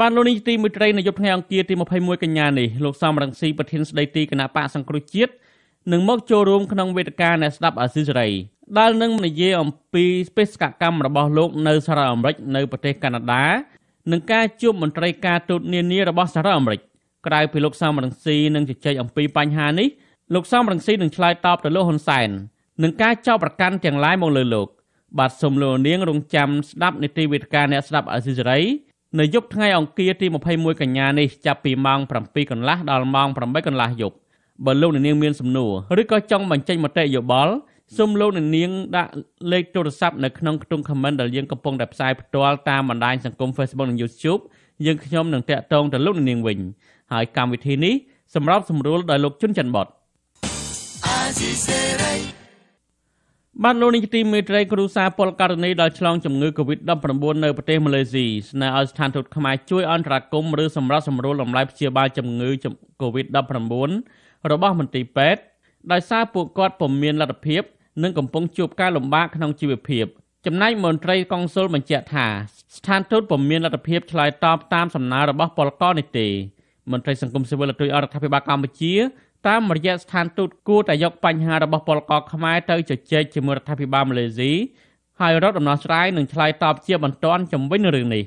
បាន លោកនាយទីមួយត្រីនៅយប់ថ្ងៃអង្គារទី21កញ្ញានេះលោកសំរងស៊ីប្រធានស្ដីទីគណៈបកសង្គ្រោះជាតិនឹងមកចូលរួមក្នុងវេទិកាអ្នកស្ដាប់អាស៊ីសេរីដែលនឹងនិយាយអំពីបេសកកម្មរបស់លោកនៅសហរដ្ឋអាមេរិកនៅប្រទេសកាណាដានិងការជួបមន្ត្រីការទូតនានារបស់សហរដ្ឋអាមេរិក។ក្រៅពីលោកសំរងស៊ីនឹងជជែកអំពីបញ្ហានេះលោកសំរងស៊ីនឹងឆ្លើយតបទៅលោកហ៊ុនសែននឹងការចោទប្រកាន់ទាំងឡាយមកលើលោក បាទសូមលោកនាងរងចាំស្ដាប់នីតិវិទ្យាអ្នកស្ដាប់អសិរ័យនៅយប់ថ្ងៃអង្គារទី21កញ្ញានេះចាប់ពីម៉ោង7កន្លះដល់ម៉ោង8កន្លះយប់បើលោកនាងមានសំណួរឬក៏ចង់បញ្ចេញមតិយោបល់សូមលោកនាងដាក់លេខទូរស័ព្ទនៅក្នុងខ្ទង់ comment ដែលយើងកំពុងតែផ្សាយផ្ទាល់តាមបណ្ដាញសង្គម Facebook និង YouTube យើងខ្ញុំនឹងតាក់ទងទៅលោកនាងវិញហើយកម្មវិធីនេះសម្រាប់សម្រួលដោយលោកជុនច័ន្ទបតបានលោកនាយកទីមេត្រីគ្រូសាពលករណីដែលឆ្លងជំងឺ Covid-19 នៅប្រទេសម៉ាឡេស៊ីស្នើឲ្យស្ថានទូតខ្មែរជួយ អន្តរាគមន៍ឬសម្រាប់សម្រួលតម្លៃព្យាបាលជំងឺ Covid-19 របស់មន្ទីរពេទ្យដោយសារពួកគាត់ពុំមានលទ្ធភាពនិងកំពុងជួបការលំបាកក្នុងជីវភាពចំណែកមន្ត្រីកុងស៊ុលបញ្ជាក់ថាស្ថានទូតពុំមានលទ្ធភាពឆ្លើយតបតាមសំណើរបស់ពលករនេះទេមន្ត្រីសង្គមស៊ីវិលលើកឡើងរដ្ឋាភិបាលកម្ពុជាតាមរយៈស្ថានទូតគួរតែយកបញ្ហារបស់ពលករខ្មែរទៅជជែកជាមួយរដ្ឋាភិបាលម៉ាឡេស៊ីហើយរដ្ឋដំណោះស្រាយនឹងឆ្លើយតបជា បន្ទាន់ជំវិញរឿងនេះ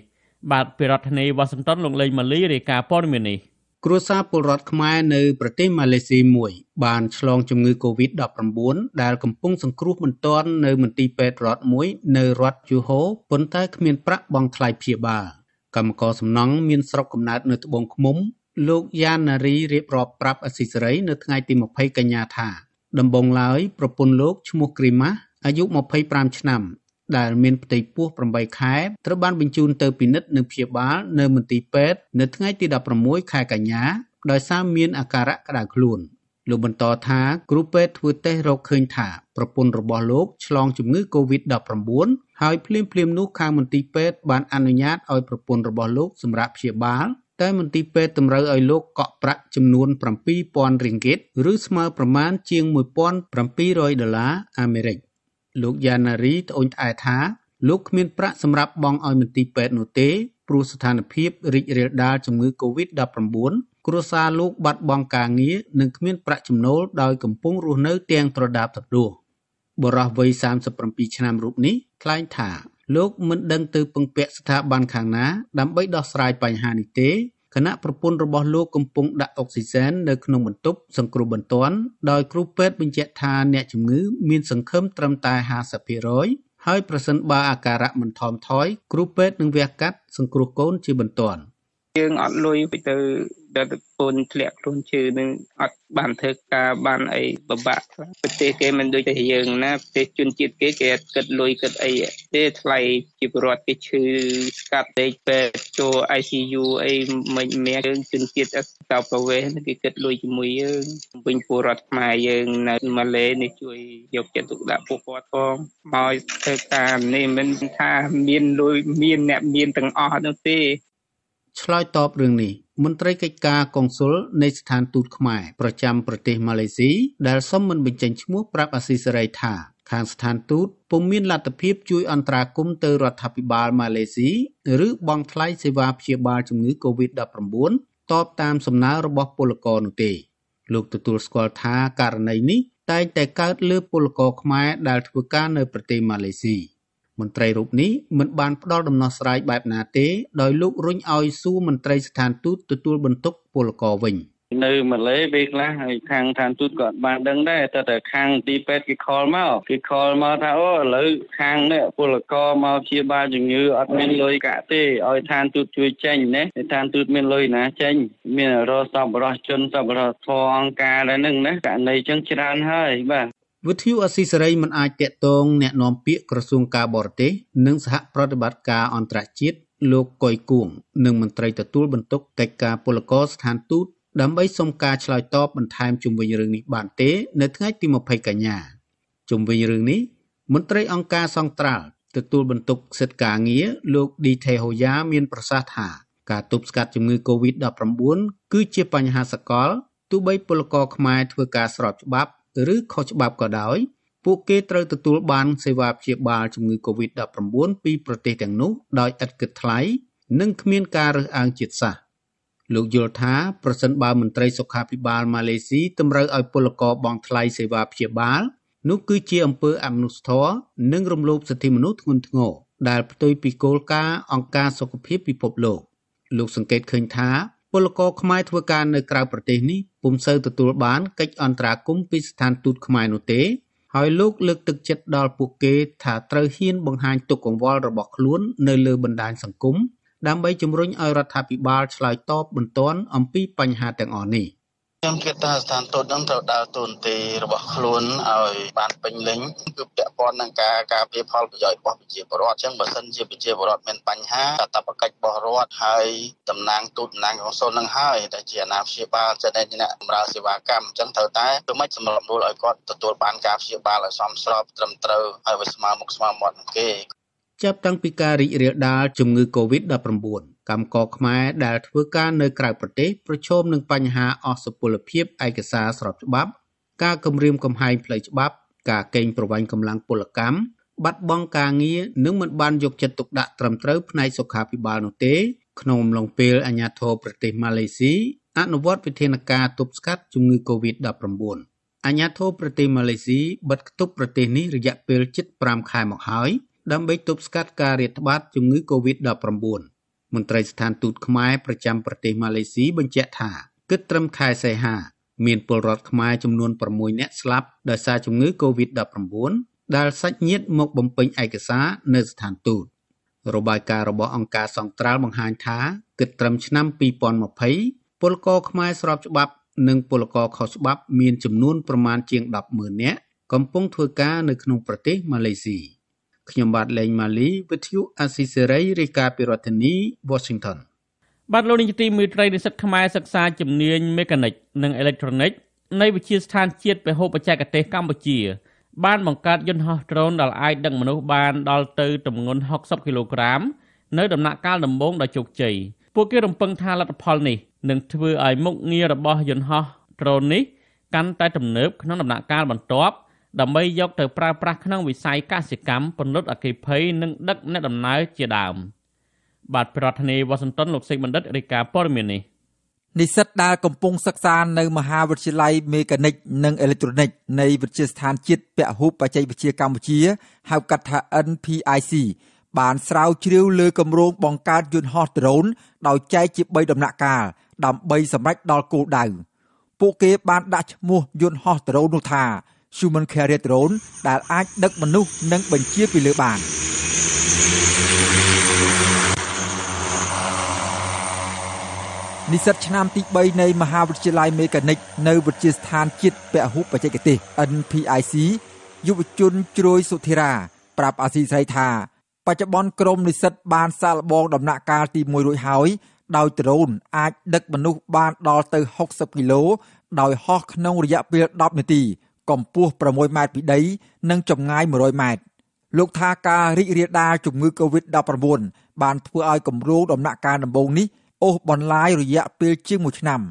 បាទពីរដ្ឋធានីវ៉ាស៊ីនតោនលោកលេងម៉ាលីរាយការណ៍ព័ត៌មាននេះគ្រួសារពលរដ្ឋខ្មែរនៅប្រទេសម៉ាឡេស៊ីមួយ បានឆ្លងជំងឺ Covid-19 ដែលកំពុងសង្គ្រោះបន្ទាន់នៅមន្ទីរពេទ្យរដ្ឋមួយនៅរដ្ឋយូហូប៉ុន្តែគ្មានប្រាក់បង់ថ្លៃព្យាបាលកម្មករសំណង់មាន ស្រុកកំណើតនៅត្បូងឃ្មុំលោកយ៉ានណារីរៀបរាប់ប្រាប់អសិសរី នៅថ្ងៃទី20កញ្ញាថាដំបងឡើយប្រពន្ធលោកឈ្មោះគ្រីម៉ាស់អាយុ25ឆ្នាំ ដែលមានផ្ទៃពោះ8ខែត្រូវបានបញ្ជូនទៅពិនិត្យនិងព្យាបាលនៅមន្ទីរពេទ្យនៅថ្ងៃទី16ខែកញ្ញាដោយសារមានអាការៈក្តៅខ្លួន លោកបន្តថាគ្រូពេទ្យធ្វើតេស្តរកឃើញថាប្រពន្ធរបស់លោកឆ្លងជំងឺ Covid-19 ហើយភ្លាមភ្លាមនោះខាងមន្ទីរពេទ្យបានអនុញ្ញាតឲ្យប្រពន្ធរបស់លោកសម្រាប់ព្យាបាលតែមន្ទីរពេទ្យតម្រូវឲ្យលោកកក់ប្រាក់ចំនួន7000រៀងហ្គេត ឬស្មើប្រមាណជាង1700ដុល្លារអាមេរិកលោកយ៉ាណារីត្អូញត្អែថាលោកគ្មានប្រាក់សម្រាប់បង់ឲ្យមន្ទីរពេទ្យនោះទេ ព្រោះស្ថានភាពរីករាលដាលជំងឺ Covid-19 គ្រួសារលោកបាត់បង់ការងារនិងគ្មានប្រាក់ចំណូលដោយកំពុងរស់នៅទាំងត្រដាបត្រដួសបរិះវ័យ37ឆ្នាំរូបនេះថ្លែងថាលោកមិនដឹងទៅពឹងពាក់ស្ថាប័នខាងណា ដើម្បីដោះស្រាយបញ្ហានេះទេគណៈប្រពន្ធរបស់លោកកំពុងដាក់អុកស៊ីសែននៅ ក្នុងបន្ទប់សង្គ្រោះបន្ទាន់ដោយគ្រូពេទ្យបញ្ជាក់ថាអ្នកជំងឺ មានសង្ឃឹមត្រឹមតែ50%ហើយប្រសិនបើអាការៈមិនថមថយ គ្រូពេទ្យនឹងវះកាត់សង្គ្រោះកូន ជាបន្ទាន់យើងអត់លុយទៅដែលពូនធ្លាក់ខ្លួនជឿនឹងអត់បានធ្វើការបានអីពិបាកខ្លះប្រទេសគេមិនដូចតែយើងណាប្រទេសជនជាតិគេគេគិតលុយគិតអីទេថ្លៃជីវរដ្ឋគេឈឺស្កាត់ពេកពេទ្យចូល ICU អីមិនមែនយើងជនជាតិអន្តរប្រវេសគេគិតលុយជាមួយយើងវិញពលរដ្ឋខ្មែរយើងនៅម៉ាឡេនេះជួយយកចិត្តទុកដាក់ពួកគាត់ផងមកធ្វើការនេះមិនថាមានលុយមានអ្នកមានទាំងអស់នោះទេឆ្លើយតបរឿងនេះមន្ត្រីកិច្ចការកុងស៊ុលនៃស្ថានទូតខ្មែរប្រចាំប្រទេសម៉ាឡេស៊ីដែលសូមមិនបញ្ចេញឈ្មោះប្រាប់អាស៊ីសេរីថាខាងស្ថានទូតពុំមានលទ្ធភាពជួយអន្តរាគមន៍ទៅរដ្ឋាភិបាលម៉ាឡេស៊ីឬបង់ថ្លៃសេវាព្យាបាលជំងឺ Covid-19 តបតាមសំណើរបស់ពលករនោះទេលោកទទួលស្គាល់ថាករណីនេះតែងតែកើតលើពលករខ្មែរដែលធ្វើការនៅប្រទេសម៉ាឡេស៊ី។មន្ត្រីរូបនេះមិនបានផ្ដល់ដំណោះស្រាយបែបណាទេដោយលោករុញឲ្យសួរមន្ត្រីស្ថានទូតទទួលបន្ទុកពលករវិញនៅម៉ាឡេពេលខ្លះហើយខាងឋានទូតក៏អត់បានដឹងដែរតែតែខាងទីពេទ្យគេខលមកគេខលមកថាអូឥឡូវខាងនេះពលករមកព្យាបាលជំងឺអត់មានលុយកាក់ទេឲ្យឋានទូតជួយចេញណាឋានទូតមានលុយណាចេញមានរសសប្បុរសជនសប្បុរសធម៌អង្គការដែរហ្នឹងណាករណីចឹងច្រើនហើយបាទវិទ្យុអស៊ីសេរីមិនអាចតាក់ទងแนะនាំពាក្យក្រសួងការបរទេសនិងសហប្រតិបត្តិការអន្តរជាតិលោកកុយគួងនិងមន្ត្រីទទួលបន្ទុកកិច្ចការពលករស្ថានទូតដើម្បីសុំការឆ្លើយតបបន្ថែមជុំវិញរឿងនេះបានទេនៅថ្ងៃទី20កញ្ញាជុំវិញរឿងនេះមន្ត្រីអង្គការសង្ត្រាល់ទទួលបន្ទុកសិទ្ធិការងារលោកឌីថេហូយ៉ាមានប្រសាសន៍ថាការទប់ស្កាត់ជំងឺ Covid-19 គឺជាបញ្ហាសកលទោះបីពលករខ្មែរធ្វើការស្របច្បាប់ឬខុសច្បាប់ក៏ដោយពួកគេត្រូវទទួលបាន សេវាព្យាបាលជំងឺ Covid-19 ពីប្រទេសទាំងនោះដោយឥតគិតថ្លៃនិងគ្មាន ការរើសអើងជាតិសាសន៍លោកយល់ថាប្រសិនបើមន្ត្រីសុខាភិបាលម៉ាឡេស៊ីតម្រូវឲ្យពលករបង់ថ្លៃសេវាព្យាបាល នោះគឺជាអំពើអមនុស្សធម៌និងរំលោភសិទ្ធិមនុស្សធ្ងន់ធ្ងរដែលផ្ទុយពីគោលការណ៍អង្គការសុខភាពពិភពលោកលោកសង្កេតឃើញថាពលករខ្មែរធ្វើការនៅក្រៅប្រទេសនេះពុំសូវទទួលបាន កិច្ចអន្តរាគមន៍ពីស្ថានទូតខ្មែរនោះទេហើយលោកលើកទឹកចិត្តដល់ពួកគេ ថាត្រូវហ៊ាន បង្ហាញទុកកង្វល់របស់ខ្លួន នៅលើ បណ្ដាញសង្គមដើម្បីជំរុញឲ្យរដ្ឋាភិបាលឆ្លើយតបបន្ទាន់អំពីបញ្ហាទាំងអស់នេះ។ខ្ញុំគិតថាស្ថានទូតនឹងត្រូវដើរតួនាទីរបស់ខ្លួនឲ្យបានពេញលេញគឺពាក់ព័ន្ធនឹងការការពារផលប្រយោជន៍របស់ប្រជាពលរដ្ឋអញ្ចឹងបើសិនជាប្រជាពលរដ្ឋមានបញ្ហាតតបកិច្ចរបស់រដ្ឋហើយតំណាងទូតតំណាងកុសលនឹងហើយតែជាអាណាព្យាបាលចិត្តឯអ្នកបម្រើសេវាកម្មអញ្ចឹងត្រូវតែធ្វើម៉េចសម្រាប់នោះឲ្យគាត់ទទួលបានការព្យាបាលឲ្យសមស្របត្រឹមត្រូវហើយវាស្មើមុខស្មើមាត់នឹងគេចាប់តាំងពីការរីករាលដាលជំងឺ Covid-19 កម្មករខ្មែរដែលធ្វើការនៅក្រៅប្រទេសប្រឈមនឹងបញ្ហាអសុពលភាពឯកសារស្របច្បាប់ការគំរាមកំហែងផ្លូវច្បាប់ការកេងប្រវ័ញ្ចកម្លាំងពលកម្មបាត់បង់ការងារនិងមិនបានយកចិត្តទុកដាក់ត្រឹមត្រូវផ្នែកសុខាភិបាលនោះទេក្នុងអំឡុងពេលអាញាធរប្រទេសម៉ាឡេស៊ីអនុវត្តវិធានការទប់ស្កាត់ជំងឺ Covid-19 អាញាធរប្រទេសម៉ាឡេស៊ីបិទគប់ប្រទេសនេះរយៈពេលជិត5ខែមកហើយដើម្បីទប់ស្កាត់ការរាតត្បាតជំងឺ Covid-19 មន្ត្រីស្ថានទូតខ្មែរប្រចាំប្រទេសម៉ាឡេស៊ីបញ្ជាក់ថាគិតត្រឹមខែសីហាមានពលរដ្ឋខ្មែរចំនួន6នាក់ស្លាប់ដោយសារជំងឺ Covid-19 ដែលសាច់ញាតិមកបំពេញឯកសារនៅស្ថានទូតរបាយការណ៍របស់អង្គការសង្ត្រាល់បង្ហាញថាគិតត្រឹមឆ្នាំ2020ពលករខ្មែរស្របច្បាប់ និងពលករខុសច្បាប់មានចំនួនប្រមាណជាង100,000នាក់កំពុងធ្វើការនៅក្នុងប្រទេសម៉ាឡេស៊ី។ខ្ញុំបាទលេងម៉ាលីវិទ្យុអាស៊ីសេរីរាយការណ៍ពីរដ្ឋធានី Washington បាទលោកនាយកទីមេត្រីនិស្សិតខ្មែរសិក្សាជំនាញមេកានិកនិងអេឡិចត្រូនិកនៃវិទ្យាស្ថានជាតិពហុបច្ចេកទេសកម្ពុជាបាន បង្កើតយន្តហោះដ្រូនដែលអាចដឹកមនុស្សបានដល់ទៅទម្ងន់60គីឡូក្រាម នៅដំណាក់កាលដំបូងដ៏ជោគជ័យពួកគេរំពឹងថាលទ្ធផលនេះនឹងធ្វើឲ្យមុខងាររបស់យន្តហោះដ្រូននេះកាន់តែទំនើបក្នុងដំណាក់កាលបន្ទាប់ដើម្បីយកទៅប្រើប្រាស់ក្នុងវិស័យកសិកម្មពន្លត់អគ្គិភ័យនិងដឹកអ្នកដំណើរជាដើមបាទប្រធានាធិបតីវ៉ាស៊ីនតោនលោកសេកបណ្ឌិតរាយការណ៍ព័ត៌មាននេះនិស្សិតដែលកំពុងសិក្សានៅមហាវិទ្យាល័យមេកានិកនិងអេឡិចត្រូនិកនៃវិទ្យាស្ថានជាតិពហុបច្ចេកវិទ្យាកម្ពុជាហៅកាត់ថា NPIC បានស្រាវជ្រាវលើគម្រោងបង្កើតយន្តហោះដ្រូនដោយចែកជា3ដំណាក់កាលដើម្បីសម្រេចដល់គោលដៅពួកគេបានដាក់ឈ្មោះយន្តហោះដ្រូននោះថា Human Carrier Drone ដែលអាចដឹកមនុស្សនិងបញ្ជាពីលើបាននិស្សិតឆ្នាំទី3នៃមហាវិទ្យាល័យមេកានិកនៅវិទ្យាស្ថានជាតិពហុបច្ចេកទេស NPIC យុវជនជ្រោយសុធិរាប្រាប់អាស៊ីស្រីថា បច្ចុប្បន្នក្រមនិស្សិតបាន សាកល្បងដំណាក់កាលទី1រួចហើយដោយដ្រូន អាចដឹក មនុស្សបានដល់ទៅ60គីឡូដោយហោះក្នុងរយៈពេល10នាទីកម្ពស់6ម៉ែត្រពីដីនិងចម្ងាយ100ម៉ែត្រលោកថាការរីករាលដាលជំងឺ Covid-19 បានធ្វើឲ្យគម្រោងដំណាក់កាលដំបូងនេះអូសបន្លាយរយៈពេលជាង1ឆ្នាំ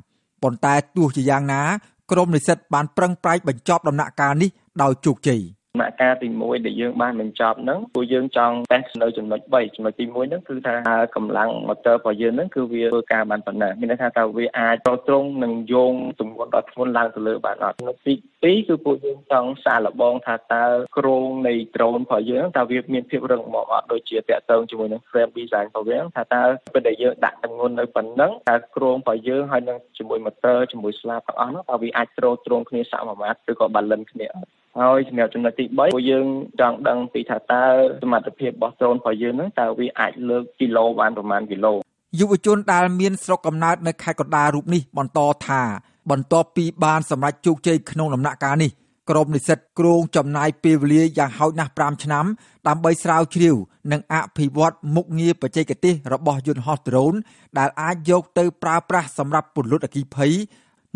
ប៉ុន្តែទោះជាយ៉ាងណាក្រមនិស្សិតបានប្រឹងប្រែងបញ្ចប់ដំណាក់កាលនេះដោយជោគជ័យ។ដំណាក់កាលទី1ដែលយើងបានបញ្ចប់ហ្នឹងពួកយើងចង់តេស្តនៅចំណុច3ចំណុចទី1ហ្នឹងគឺថាកម្លាំងម៉ូទ័ររបស់យើងហ្នឹងគឺវាធ្វើការបានប៉ុណ្ណាមានន័យថាតើវាអាចប្រត្រង់នឹងយោងទម្ងន់ដល់ធ្ងន់ឡើងទៅលើបានអត់ចំណុចទី2គឺពួកយើងចង់សាកល្បងថាតើគ្រោងនៃ drone របស់យើងតើវា មានភាពរឹងមាំអត់ដូចជាតាក់ទងជាមួយនឹង frame design របស់វាថាតើពេលដែលយើងដាក់ទម្ងន់នៅប៉ុណ្ណឹងតើគ្រោងរបស់យើងហើយនឹងជាមួយម៉ូទ័រជាមួយស្លាបទាំងអស់ហ្នឹងតើវាអាចទ្រទ្រង់គ្នាសមាមាត្រឬក៏ balance គ្នាអត់ហើយសម្រាប់ចំណុចទី3ពួកយើងចង់ដឹងពីថាតើសមត្ថភាពរបស់ដ្រូនរបស់យើងហ្នឹងតើវាអាចលើកគីឡូបានប្រមាណគីឡូយុវជនដែលមាន ស្រុកកំណើតនៅខេត្តកណ្ដាលរូបនេះបន្ត ថា បន្ទាប់ពីបានសម្រេចជោគជ័យក្នុងដំណាក់កាលនេះក្រុមនិស្សិតគ្រោងចំណាយពេលវេលាយ៉ាងហោចណាស់5ឆ្នាំដើម្បីស្រាវជ្រាវ និង អភិវឌ្ឍមុខងារបច្ចេកទេសរបស់យន្តហោះដ្រូនដែលអាចយកទៅប្រើប្រាស់សម្រាប់ពន្លត់អគ្គិភ័យ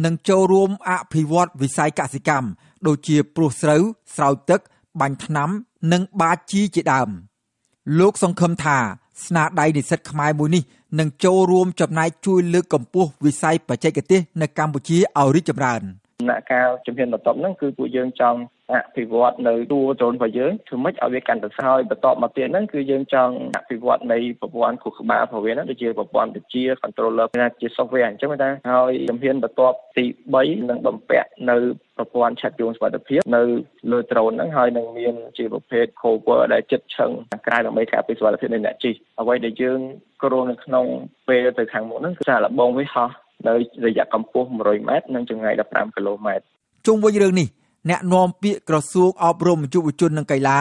និងចូលរួមអភិវឌ្ឍវិស័យកសិកម្មដូចជាព្រោះស្រូវស្រោចទឹក បាញ់ថ្នាំនិងបាជីជាដើមលោកសង្ឃឹមថាស្នាដៃនិស្សិតខ្មែរមួយនេះនឹងចូលរួមចំណែកជួយ លើកកម្ពស់វិស័យបច្ចេកទេសនៅកម្ពុជាឲ្យរីកចម្រើនដំណាក់កាលជំហានបន្ទាប់ហ្នឹងគឺពួកយើងចង់អភិវឌ្ឍនៅតួដ្រូនរបស់យើងធ្វើម៉េចឲ្យវាកាន់តែស្ហើយបន្ទាប់មកទៀតហ្នឹងគឺយើងចង់អភិវឌ្ឍនៃប្រព័ន្ធគ្រប់ក្បាលរបស់វាហ្នឹងដូចជាប្រព័ន្ធវិជា controller ជា software អញ្ចឹងថាហើយជំហានបន្ទាប់ទី3នឹងបំពាក់នៅប្រព័ន្ធឆាត់យងសុវត្ថិភាពនៅ លើដ្រូនហ្នឹងហើយនឹងមានជាប្រភេទ cover ដែលជិតឆឹងក្រៅដើម្បីការពារសុវត្ថិភាពនៃអ្នកជិះអ្វីដែលយើងគ្រោះនៅក្នុងពេលទៅខាងមុខហ្នឹងគឺថាលបងវាហោះនៅរយៈកម្ពស់100ម៉ែត្រនិងចម្ងាយ15គីឡូម៉ែត្រជុំវិញរឿងនេះអ្នកនាំពាក្យក្រសួងអប់រំយុវជននិងកីឡា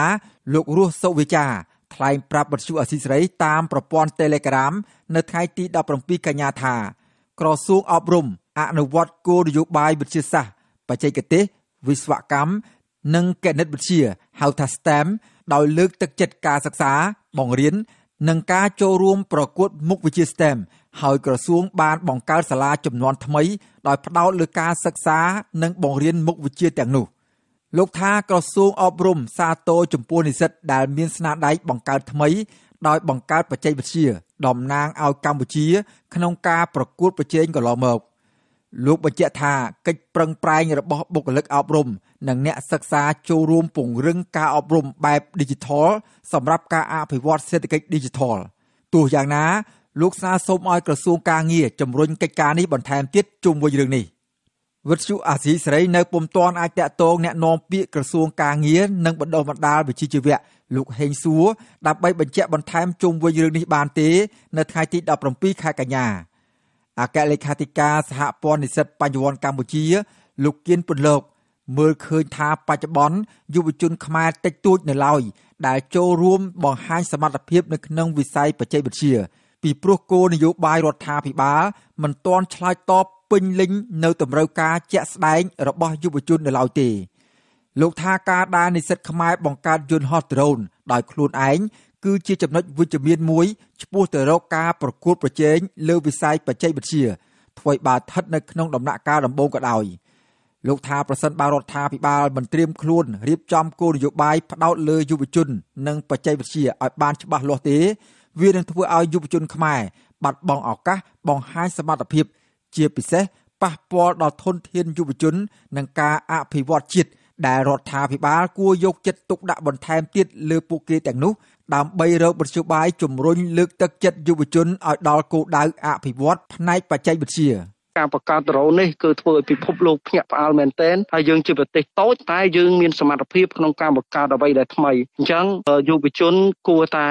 លោករស់សុវិចាថ្លែងប្រាប់បទសុអសីសេរីតាមប្រព័ន្ធ Telegram នៅថ្ងៃទី17កញ្ញាថាក្រសួងអប់រំអនុវត្តគោលនយោបាយវិទ្យាសាស្ត្របច្ចេកទេស វិស្វកម្មនិងគណិតវិទ្យាហៅថា STEM ដោយលើកទឹកចិត្តការសិក្សាបង្រៀន និងការចូលរួមប្រកួតមុខវិជ្ជា STEM ហើយក្រសួងបានបង្កើតសាលាចំនួនថ្មីដោយផ្ដោតលើការសិក្សានិងបង្រៀនមុខវិជ្ជាទាំងនោះ លោកថាក្រសួងអប់រំសាទរចំពោះនិស្សិត ដែលមានស្នាដៃបង្កើតថ្មីដោយបង្កើតបច្ចេកវិទ្យាតំណាងឲ្យកម្ពុជា ក្នុងការប្រកួតប្រជែងកន្លងមកលោកបញ្ជាក់ថាកិច្ចប្រឹងប្រែងរបស់បុគ្គលិកអប់រំនិងអ្នកសិក្សាចូលរួមពង្រឹងការអប់រំបែប Digital សម្រាប់ការអភិវឌ្ឍសេដ្ឋកិច្ច Digital ទោះយ៉ាងណាលោកស្នើសូមឲ្យក្រសួង ការងារជំរុញកិច្ចការនេះបន្ថែមទៀតជុំវិញរឿងនេះវិទ្យុអាស៊ីសេរីនៅពុំទាន់អាចតាក់ទងแนะនាំពាក្យក្រសួងការងារនិងបណ្ដុះបណ្ដាលវិជ្ជាជីវៈលោកហេងសួរដើម្បីបញ្ជាក់បន្ថែមជុំវិញរឿងនេះបានទេនៅថ្ងៃទី17ខែកញ្ញាអគ្គលេខាធិការសហព័ន្ធនិស្សិតបញ្ញវន្តកម្ពុជា លោកគៀនពុនលោកមើលឃើញថាបច្ចុប្បន្នយុវជន ខ្មែរតិចតួចនៅឡើយដែលចូលរួមបង្ហាញសមត្ថភាពនៅក្នុងវិស័យបច្ចេកវិទ្យាពីព្រោះគោលនយោបាយរដ្ឋាភិបាលមិនទាន់ឆ្លើយតបពេញលេញនៅតម្រូវការជាក់ស្ដែងរបស់យុវជននៅឡើយទេលោកថាការដែលនិស្សិតខ្មែរបង្កើតយន្តហោះដ្រូនដោយខ្លួនឯងគឺជាចំណុចវិជ្ជមានមួយឆ្ពោះទៅរកការប្រកួតប្រជែងលើវិស័យបច្ចេកវិទ្យាធ្វើឲ្យបាឋិតនៅក្នុងដំណាក់កាលដំបូងក៏ដោយលោកថាប្រសិនបើរដ្ឋាភិបាលមិនត្រៀមខ្លួនរៀបចំគោលនយោបាយផ្ដោតលើយុវជននិងបច្ចេកវិទ្យាឲ្យបានច្បាស់លាស់ទេវានឹងធ្វើឲ្យយុវជនខ្មែរបាត់បង់ឱកាសបង្ហាញសមត្ថភាព ជាពិសេសប៉ះពាល់ដល់ធនធានយុវជននិងការអភិវឌ្ឍជាតិដែលរដ្ឋាភិបាលគួរយកចិត្តទុកដាក់បន្ថែមទៀតលើពួកគេទាំងនោះដើម្បីរកមធ្យោបាយជំរុញលើកទឹកចិត្តយុវជនឲ្យដល់គោលដៅអភិវឌ្ឍផ្នែកបច្ចេកវិទ្យា។ការបង្កើតដ្រូននេះគឺធ្វើឲ្យពិភពលោកភ្ញាក់ផ្អើលមែនទែនហើយយើងជាប្រទេសតូចតែយើងមានសមត្ថភាពក្នុងការបង្កើតអ្វីដែលថ្មីអញ្ចឹងយុវជនគួរតែ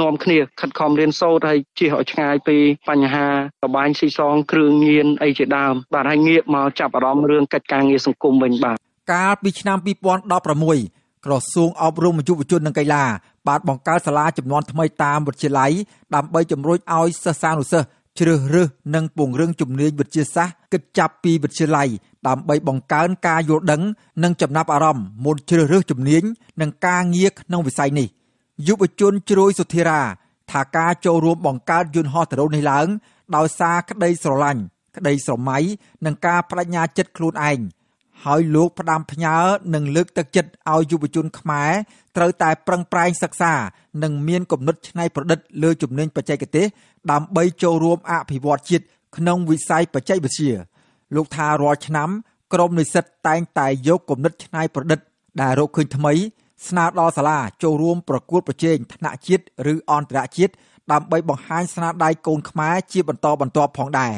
នាំគ្នាខិតខំរៀនសូត្រហើយជៀសឲ្យឆ្ងាយពីបញ្ហារបាញ់ស៊ីសងគ្រឿងញៀនអីជាដើមបាទហើយងាកមកចាប់អារម្មណ៍រឿងកិច្ចការងារសង្គមវិញបាទកាលពីឆ្នាំ2016ក្រសួងអប់រំយុវជននិងកីឡាបានបង្កើតសាលាចំនួនថ្មីតាមវិទ្យាល័យដើម្បីជំរុញឲ្យសិស្សានុសិស្សជ្រើសរើសនិងពង្រឹងជំនាញវិទ្យាសាស្ត្រគិតចាប់ពីវិទ្យាល័យដើម្បីបង្កើនការយល់ដឹង និងចំណាប់អារម្មណ៍មុនជ្រើសរើសជំនាញនិងការងារក្នុងវិស័យនេះយុវជនជ្រួយសុធារាថាការចូលរួមបង្កើតយន្តហោះទៅរនេះឡើង ដោយសារក្តីស្រឡាញ់ក្តីស្រមៃនិងការបដិញ្ញាចិត្តខ្លួនឯងហើយលោកផ្ដាំផ្ញើនិងលើកទឹកចិត្តឲ្យយុវជន ខ្មែរត្រូវតែប្រឹងប្រែងសិក្សា និងមានគំនិតច្នៃប្រឌិតលើជំនាញបច្ចេកទេសដើម្បីចូលរួមអភិវឌ្ឍជាតិក្នុង វិស័យបច្ចេកវិទ្យាលោកថារាល់ឆ្នាំ ក្រមនិស្សិតតែងតែយកគំនិតច្នៃប្រឌិត ដែលរកឃើញថ្មី ស្នើដល់សាលាចូលរួម ប្រកួតប្រជែងថ្នាក់ជាតិឬអន្តរជាតិដើម្បីបង្ហាញស្នាដៃកូនខ្មែរជាបន្តបន្ទាប់ផងដែរ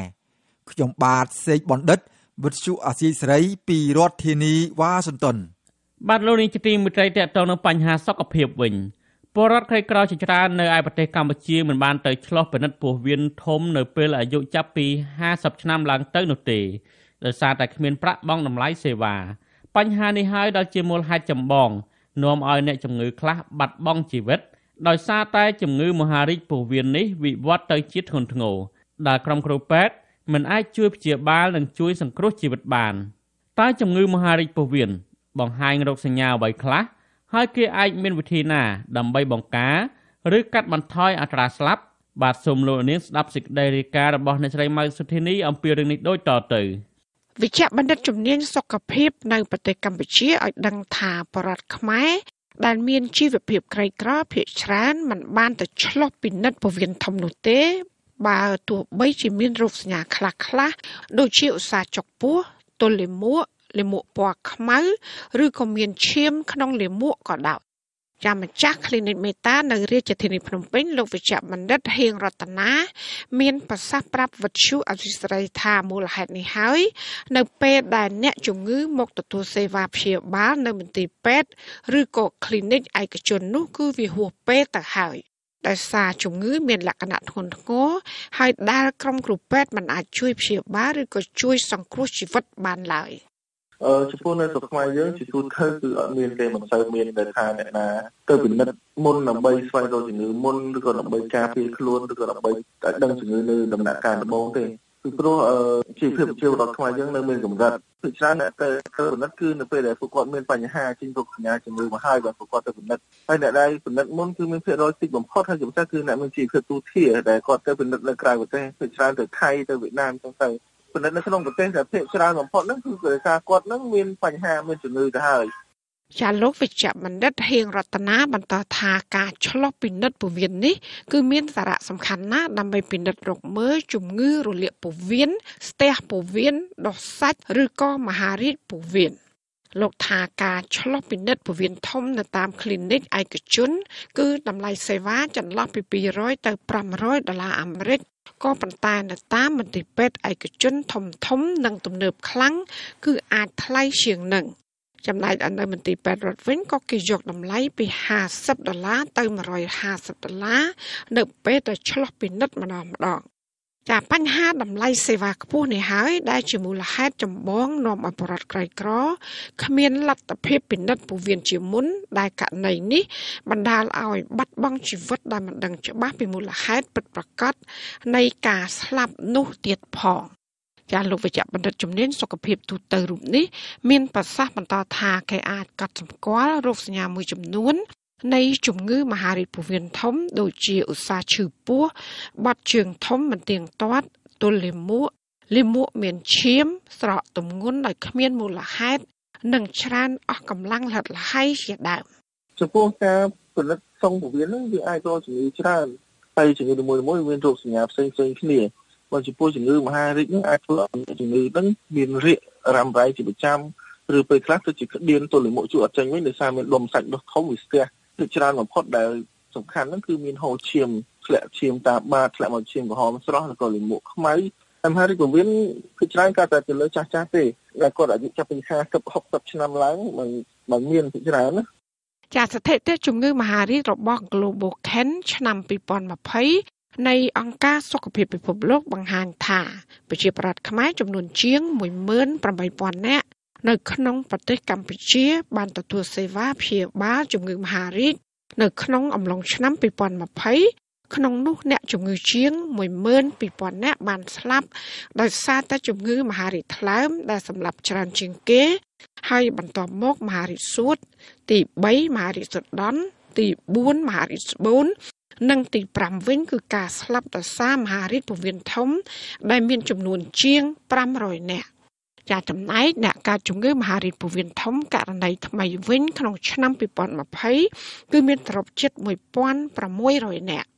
ខ្ញុំបាទសេកបណ្ឌិតវិទ្យុអាស៊ីសេរីពីរដ្ឋធានីវ៉ាស៊ីនតោនបាទលោកនាងជាទីមេត្រីតកតងនឹងបញ្ហាសុខភាពវិញពលរដ្ឋក្រីក្រជាច្រើននៅឯប្រទេសកម្ពុជាមិនបានទៅឆ្លោះពិនិត្យពោះវៀនធំនៅពេលអាយុចាប់ពី50ឆ្នាំឡើងទៅនោះទេដោយសារតែគ្មានប្រាក់បង់តម្លៃសេវា បញ្ហានេះហើយដល់ជាមូលហេតុចម្បងនាំឲ្យអ្នកជំងឺខ្លះបាត់បង់ជីវិត ដោយសារតែជំងឺមហារីកពោះវៀននេះវិវត្តទៅជាធ្ងន់ធ្ងរដែលក្រុមគ្រូពេទ្យមិនអាចជួយព្យាបាលនិងជួយសង្គ្រោះជីវិតបានតើជំងឺមហារីកពោះវៀនបង្ហាញរោគសញ្ញាអ្វីខ្លះហើយគេអាចមានវិធីណាដើម្បីបង្ការឬកាត់បន្ថយអត្រាស្លាប់បាទសូមលោកនាងស្ដាប់សេចក្តីរាយការណ៍របស់អ្នកស្រីម៉ៅសុធានីអំពីរឿងនេះដូចតទៅវិជ្ជបណ្ឌិតជំនាញសុខភាពនៅប្រទេសកម្ពុជាឲ្យដឹងថាបរដ្ឋខ្មែរដែលមានជីវភាពក្រីក្រភាគច្រើនមិនបានទៅឆ្លោះពិនិត្យពវៀនធំនោះទេបើទោះបីជាមានរោគសញ្ញាខ្លះៗដូចជាឧស្សាហ៍ចុកពោះទល់លាមកលាមកពណ៌ខ្មៅ ឬក៏មានឈាមក្នុងលាមកក៏ដោយចាំម្ចាស់ clinic មេតានៅរាជធានីភ្នំពេញលោកវិជ្ជបណ្ឌិតហៀងរតនាមានប្រសាសន៍ប្រាប់វិទ្យុអសិរ័យថាមូលហេតុនេះហើយ នៅពេលដែលអ្នកជំងឺមកទទួលសេវាព្យាបាលនៅមន្ទីរពេទ្យឬក៏ clinic ឯកជននោះគឺវាហួសពេលទៅហើយដោយសារជំងឺមានលក្ខណៈធ្ងន់ធ្ងរហើយដែលក្រុមគ្រូពេទ្យមិនអាចជួយព្យាបាលឬក៏ជួយ សង្គ្រោះជីវិតបានឡើយអឺចំពោះនៅស្រុកខ្មែរយើងជាទូទៅគឺអត់មានទេមិនសូវមានដែលថាអ្នកណាទៅពិនិត្យមុនដើម្បីស្វែងរកជំងឺមុនឬក៏ដើម្បីការពារខ្លួនឬក៏ដើម្បីតែដឹងជំងឺនៅដំណាក់កាលដំបូងទេពីព្រោះជីវភាពជីវរបស់ខ្មែរយើងនៅមានកម្រិតភាគច្រើនអ្នកទៅធ្វើពិនិត្យគឺនៅពេលដែលពួកគាត់មានបញ្ហាជិញរោគសញ្ញាជំងឺមកហើយបាទពួកគាត់ទៅពិនិត្យហើយអ្នកដែលពិនិត្យមុនគឺមានភាគរយតិចបំផុតហើយជាពិសេសគឺអ្នកមានជីវភាពទូធាដែលគាត់ទៅពិនិត្យនៅក្រៅប្រទេសភាគច្រើនទៅថៃទៅវៀតណាមចឹងទៅពិនិត្យនៅក្នុងប្រទេសតែភាគច្រើនបំផុតហ្នឹងគឺដោយសារគាត់ហ្នឹងមានបញ្ហាមានជំងឺទៅហើយចាលោកវិជ្ជបណ្ឌិតហៀងរតនាបន្តថាការឆ្លោះពិនិត្យពោះវៀននេះគឺមានសារៈសំខាន់ណាស់ដើម្បីពិនិត្យរកមើលជំងឺរលាកពោះវៀនស្ទះពោះវៀនដុសសាច់ឬក៏មហារីកពោះវៀនលោកថាការឆ្លោះពិនិត្យពោះវៀនធំ នៅតាម clinic ឯកជន គឺតម្លៃសេវា ចន្លោះពី200ទៅ500ដុល្លារអាមេរិកក៏ប៉ុន្តែនៅតាមមន្ទីរពេទ្យឯកជនធំៗនិងទំនើបខ្លាំងគឺ អាចថ្លៃជាងនឹង។ចំណែកនៅមន្ទីរពេទ្យរដ្ឋវិញក៏គេយកតម្លៃពី50ដុល្លារទៅ150ដុល្លារនៅពេលដែលឆ្លោះពិនិត្យម្ដងម្ដងចាបញ្ហាតម្លៃសេវាខ្ពស់នេះហើយដែលជាមូលហេតុចម្បង នាំឲ្យបរិវត្តក្រីក្រគ្មានលទ្ធភាពពិនិត្យពោះវៀនជាមុន ដែលករណីនេះបណ្ដាលឲ្យបាត់បង់ជីវិតដែលមិនដឹងច្បាស់ពីមូលហេតុពិតប្រាកដនៃការស្លាប់នោះទៀតផង។ចាលោកវេជ្ជបណ្ឌិតជំនាញសុខភាពទូទៅរូបនេះមានប្រសាសន៍បន្តថាគេអាចកត់សម្គាល់រោគសញ្ញាមួយចំនួននៃជំងឺមហារីកពោះវៀនធំ ដូចជាឧស្សាហ៍ឈឺពោះបាត់ជើងធំមិនទៀងទាត់ទល់លាមកលាមកមានឈាម ស្រកទម្ងន់ដោយគ្មានមូលហេតុនិងច្រានអស់កម្លាំងលិតលហើយជាដើមចំពោះការផលិតសងពោះវៀនហ្នឹងវាអាចរកជំងឺច្រើនហើយជំងឺនីមួយៗមានរោគសញ្ញាផ្សេងៗគ្នាបើចំពោះជំងឺមហារីកហ្នឹងអាចធ្វើឲ្យជំងឺហ្នឹងមានរាគរ៉ាំរ៉ៃជាប្រចាំឬពេលខ្លះទៅជាក្តៀនទល់លាមកជួរអត់ចេញវិញដោយសារមានដុំសាច់ដុះធំវាស្ទះគឺច្រើនបំផុតដែលសំខាន់ហ្នឹងគឺមានហូរឈាមធ្លាក់ឈាមតាបាតធ្លាក់មកឈាមក្រហមស្រស់ឬក៏លាមកខ្មៅតាមហើយក៏មានគឺច្រើនកើតតែទៅលើចាស់ចាស់ទេដែលគាត់អាយុចាប់ពី40 60ឆ្នាំឡើងមិនមិនមានគឺច្រើនណាចាស្ថិតិជំងឺមហារីករបស់ Global Can ឆ្នាំ2020នៃអង្គការសុខភាពពិភពលោកបង្ហាញថាប្រជាប្រដ្ឋខ្មែរចំនួនជាង18,000នាក់នៅក្នុងប្រទេសកម្ពុជាបានទទួលសេវាព្យាបាលជំងឺមហារីកនៅក្នុងអំឡុងឆ្នាំ2020ក្នុងនោះអ្នកជំងឺជាង12,000នាក់បានស្លាប់ដោយសារតែជំងឺមហារីកថ្លើមដែលសម្លាប់ច្រើនជាងគេហើយបន្ទាប់មកមហារីកសួតទី3មហារីកសុតដន់ទី4មហារីកស្បូននិងទី5វិញគឺការស្លាប់ដោយសារមហារាជពោះវៀនធំដែលមាន ចំនួនជាង500នាក់ជាចំណែកអ្នកកើតជំងឺមហារីកពោះវៀនធំករណីថ្មីវិញ ក្នុងឆ្នាំ2020គឺមានត្រប់ចិត្ត1600នាក់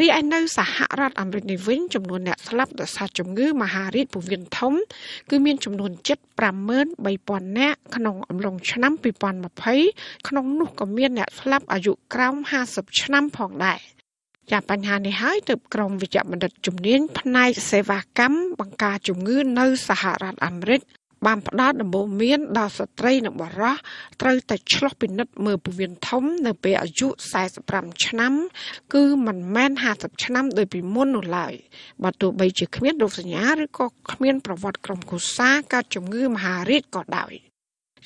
រីឯនៅសហរដ្ឋអាមេរិកនេះវិញចំនួនអ្នកស្លាប់ដោយសារជំងឺមហារីកពោះវៀនធំ គឺមានចំនួនជិត53,000នាក់ក្នុងអំឡុងឆ្នាំ2020ក្នុងនោះក៏មានអ្នកស្លាប់អាយុក្រោម50ឆ្នាំផងដែរចាបញ្ហានេះហើយទើបក្រមវិជ្ជបណ្ឌិតជំនាញផ្នែកសេវាកម្មបង្ការជំងឺនៅសហរដ្ឋអាមេរិកបានផ្ដល់ដំបូន្មាន ដល់ស្ត្រីនិងបុរសត្រូវតែឆ្លោះពិនិត្យមើលពវៀនធំ នៅពេលអាយុ45ឆ្នាំ គឺមិនមែន50ឆ្នាំដោយពីមុននោះឡើយបើទោះបីជាគ្មានរោគសញ្ញាឬក៏គ្មានប្រវត្តិក្រុមគ្រួសារកើតជំងឺ មហារីកក៏ដោយ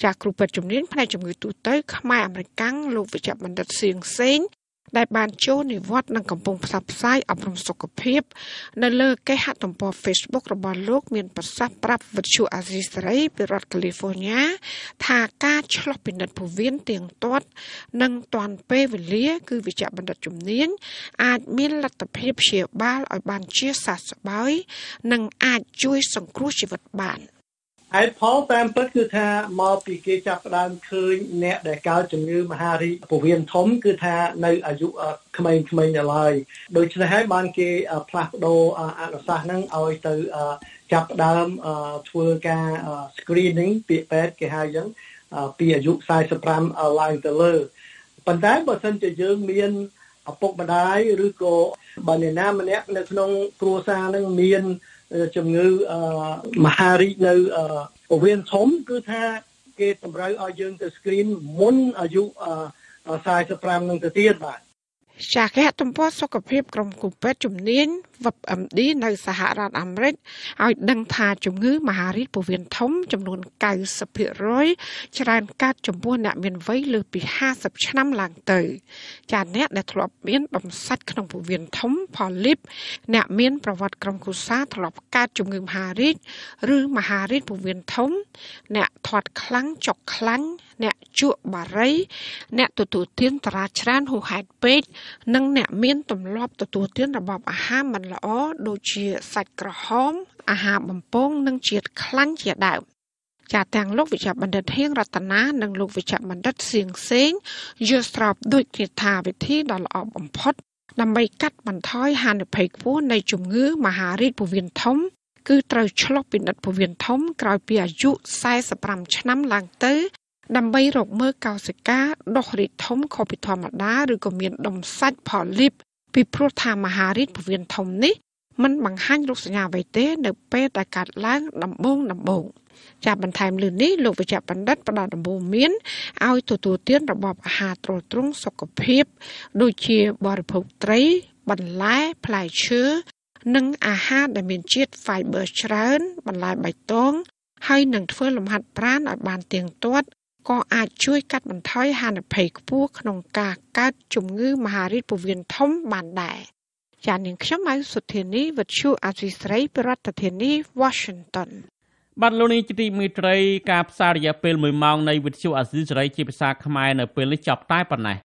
ជាគ្រូពេទ្យជំនាញផ្នែកជំងឺទូទៅ ខ្មែរអមេរិកាំងលោកវិជ្ជបណ្ឌិតសៀងសេងដែលបានចូលនិវត្តន៍និងកំពុងផ្សព្វផ្សាយអប់រំសុខភាពនៅលើគេហទំព័រ Facebook របស់លោក មានប្រសាសន៍ប្រាប់វិទ្យុអាស៊ីសេរីពីរដ្ឋ California ថាការឆ្លោះពិនិត្យពោះវៀនទៀងទាត់ និងទាន់ពេលវេលាគឺវិជ្ជបណ្ឌិតជំនាញអាចមានលទ្ធភាពព្យាបាលឲ្យបានជាសះស្បើយនិង អាចជួយសង្គ្រោះជីវិតបាន។ហេតុផលតាមពិតគឺថាមកពីគេចាប់ផ្ដើមឃើញអ្នកដែលកើតជំងឺមហារីកពោះវៀនធំគឺថានៅអាយុក្មេងៗដល់ហើយដូច្នេះហើយបានគេផ្លាស់ប្ដូរអនុសាសន៍ហ្នឹងឲ្យទៅចាប់ផ្ដើមធ្វើការ screening ពាក្យពេទ្យគេហៅយ៉ាងពីអាយុ45ឡើងទៅលើប៉ុន្តែបើសិនជាយើងមានឪពុកម្ដាយឬក៏បើអ្នកណាម្នាក់នៅក្នុងគ្រួសារនឹងមានជំងឺមហារីកនៅវៀនធំគឺថា គេតម្រូវឲ្យយើងទៅ screen មុនអាយុ45នឹងទៅទៀតបាទចាស់គេទំព័រសុខភាពក្រុមគូពេទ្យជំនាញ WebMD នៅសហរដ្ឋអាមេរិកឲ្យដឹងថាជំងឺ មហារីកពោះវៀនធំ ចំនួន90%ច្រើនកើតចំពោះអ្នកមានវ័យលើសពី50ឆ្នាំឡើងទៅចាអ្នកដែលធ្លាប់មាន បំសាច់ក្នុងពោះវៀនធំ ផលលីបអ្នកមានប្រវត្តិក្រុមគ្រួសារធ្លាប់កើតជំងឺមហារីកឬមហារីកពោះវៀនធំ អ្នកធាត់ខ្លាំងចុកខ្លាំងអ្នកជក់បារី អ្នកទទួលទានតារាច្រើនហួសហេតុពេកនិងអ្នកមានទម្លាប់ទទួលទានរបបអាហារមិនល្អដូចជាសាច់ក្រហម អាហារបំពង និង ជាតិខ្លាញ់ជាដើមចា ទាំងលោកវិជ្ជបណ្ឌិតហៀងរតនានិងលោកវិជ្ជបណ្ឌិតសៀងសេងយល់ស្របដូចជាថាវិធីដ៏ល្អបំផុត ដើម្បីកាត់បន្ថយហានិភ័យខ្ពស់នៃជំងឺមហារីកពោះវៀនធំ គឺត្រូវឆ្លុះពិនិត្យពោះវៀនធំ ក្រោយពីអាយុ45ឆ្នាំឡើងទៅដើម្បីរកមើលកោសិកាដុះរីកធំខុសពីធម្មតាឬក៏មានដុំសាច់ផូលីបពីព្រោះថាមហារាជពវៀនធំនេះมันបង្ហាញរូបសញ្ញាអ្វីទេនៅពេលដែលកាត់ឡើង ដំបងដំបងចាប់បន្ថែមលើនេះលោកវិជ្ជបណ្ឌិតផ្ដល់ដំបូន្មានឲ្យទទួលទានរបបអាហារទ្រទ្រង់សុខភាពដូចជាបរិភោគត្រីបន្លែផ្លែឈើនិងអាហារដែលមានជាតិ fiber ច្រើន បន្លែបៃតងហើយនឹងធ្វើលំហាត់ប្រាណឲ្យបានទៀងទាត់ក៏អាចជួយកាត់បន្ថយហានិភ័យខ្ពស់ក្នុងការកើតជំងឺមហារីកពោះវៀនធំបានដែរចាននាងខ្ញុំម៉ៅសុធានីវិទ្យុអាស៊ីស្រីប្រធានាធិបតី Washington បានលោកនាងជាទីមេត្រីការផ្សាយរយៈពេល1ម៉ោងនៃវិទ្យុអាស៊ីសេរីជាភាសាខ្មែរនៅពេលនេះចប់តែប៉ុណ្ណេះ